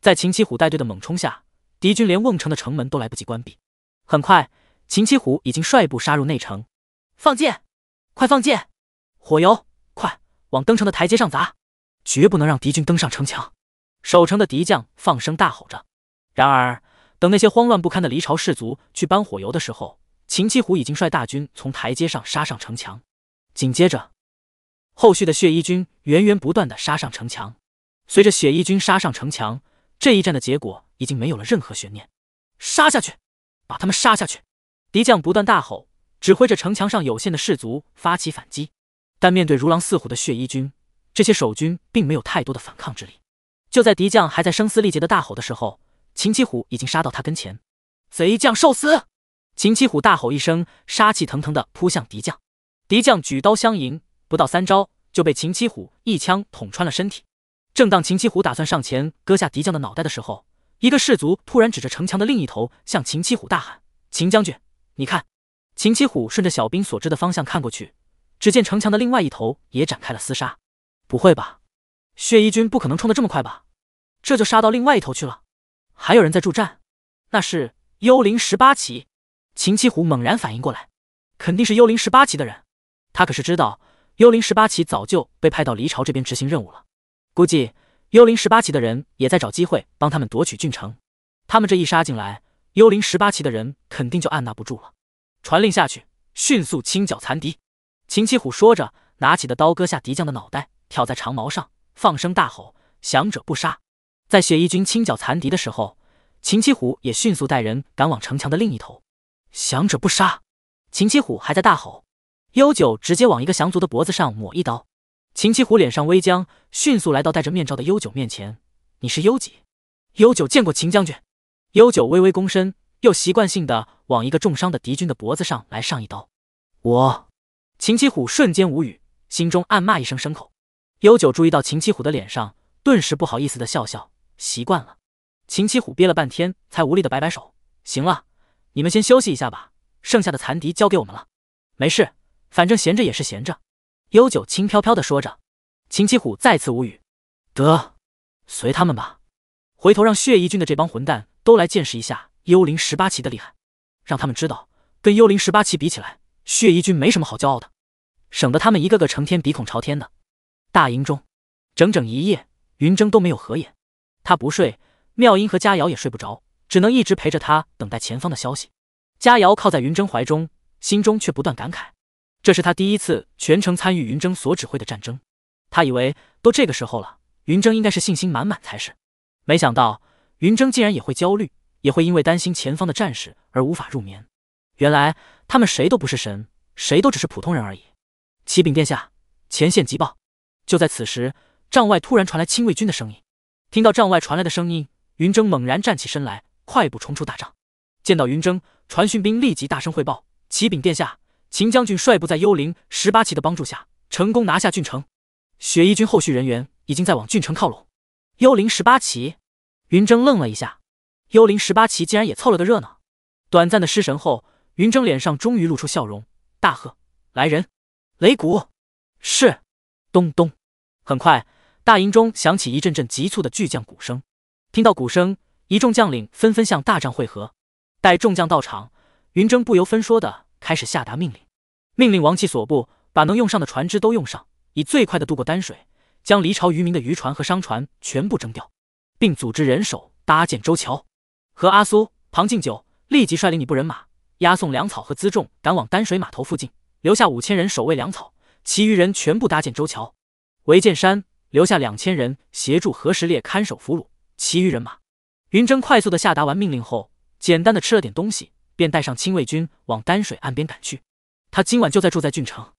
在秦七虎带队的猛冲下，敌军连瓮城的城门都来不及关闭。很快，秦七虎已经率部杀入内城。放箭！快放箭！火油，快往登城的台阶上砸！绝不能让敌军登上城墙！守城的敌将放声大吼着，然而等那些慌乱不堪的离朝士卒去搬火油的时候，秦七虎已经率大军从台阶上杀上城墙，紧接着，后续的血衣军源源不断的杀上城墙。随着血衣军杀上城墙，这一战的结果已经没有了任何悬念。杀下去，把他们杀下去！敌将不断大吼，指挥着城墙上有限的士卒发起反击，但面对如狼似虎的血衣军，这些守军并没有太多的反抗之力。就在敌将还在声嘶力竭的大吼的时候，秦七虎已经杀到他跟前，“贼将受死！”秦七虎大吼一声，杀气腾腾的扑向敌将。敌将举刀相迎，不到三招就被秦七虎一枪捅穿了身体。正当秦七虎打算上前割下敌将的脑袋的时候，一个士卒突然指着城墙的另一头向秦七虎大喊：“秦将军，你看！”秦七虎顺着小兵所指的方向看过去，只见城墙的另外一头也展开了厮杀。不会吧？血衣军不可能冲得这么快吧？这就杀到另外一头去了，还有人在助战，那是幽灵十八骑。秦七虎猛然反应过来，肯定是幽灵十八骑的人。他可是知道，幽灵十八骑早就被派到离朝这边执行任务了。估计幽灵十八骑的人也在找机会帮他们夺取郡城。他们这一杀进来，幽灵十八骑的人肯定就按捺不住了。传令下去，迅速清剿残敌。秦七虎说着，拿起的刀割下敌将的脑袋，挑在长矛上，放声大吼：“降者不杀。”在雪翼军清剿残敌的时候，秦七虎也迅速带人赶往城墙的另一头。降者不杀，秦七虎还在大吼。悠久直接往一个降卒的脖子上抹一刀。秦七虎脸上微僵，迅速来到戴着面罩的悠久面前。你是幽几？悠久见过秦将军。悠久微微躬身，又习惯性的往一个重伤的敌军的脖子上来上一刀。我……秦七虎瞬间无语，心中暗骂一声牲口。悠久注意到秦七虎的脸上，顿时不好意思的笑笑。习惯了，秦七虎憋了半天，才无力的摆摆手：“行了，你们先休息一下吧，剩下的残敌交给我们了。”“没事，反正闲着也是闲着。”幽九轻飘飘的说着，秦七虎再次无语：“得，随他们吧，回头让血衣军的这帮混蛋都来见识一下幽灵十八旗的厉害，让他们知道跟幽灵十八旗比起来，血衣军没什么好骄傲的，省得他们一个个成天鼻孔朝天的。”大营中，整整一夜，云峥都没有合眼。他不睡，妙音和佳瑶也睡不着，只能一直陪着他等待前方的消息。佳瑶靠在云峥怀中，心中却不断感慨：这是他第一次全程参与云峥所指挥的战争。他以为都这个时候了，云峥应该是信心满满才是，没想到云峥竟然也会焦虑，也会因为担心前方的战士而无法入眠。原来他们谁都不是神，谁都只是普通人而已。启禀殿下，前线急报！就在此时，帐外突然传来亲卫军的声音。听到帐外传来的声音，云筝猛然站起身来，快步冲出大帐。见到云筝，传讯兵立即大声汇报：“启禀殿下，秦将军率部在幽灵十八骑的帮助下，成功拿下郡城。雪衣军后续人员已经在往郡城靠拢。”幽灵十八骑？云筝愣了一下，幽灵十八骑竟然也凑了个热闹。短暂的失神后，云筝脸上终于露出笑容，大喝：“来人，擂鼓！”是。咚咚。很快。大营中响起一阵阵急促的巨将鼓声，听到鼓声，一众将领纷纷向大帐汇合。待众将到场，云峥不由分说的开始下达命令：命令王气所部把能用上的船只都用上，以最快的渡过丹水，将离巢渔民的渔船和商船全部征调，并组织人手搭建舟桥。和阿苏、庞敬九立即率领你部人马押送粮草和辎重赶往丹水码头附近，留下五千人守卫粮草，其余人全部搭建舟桥。韦建山。留下两千人协助何时烈看守俘虏，其余人马，云峥快速的下达完命令后，简单的吃了点东西，便带上亲卫军往丹水岸边赶去。他今晚就在住在郡城。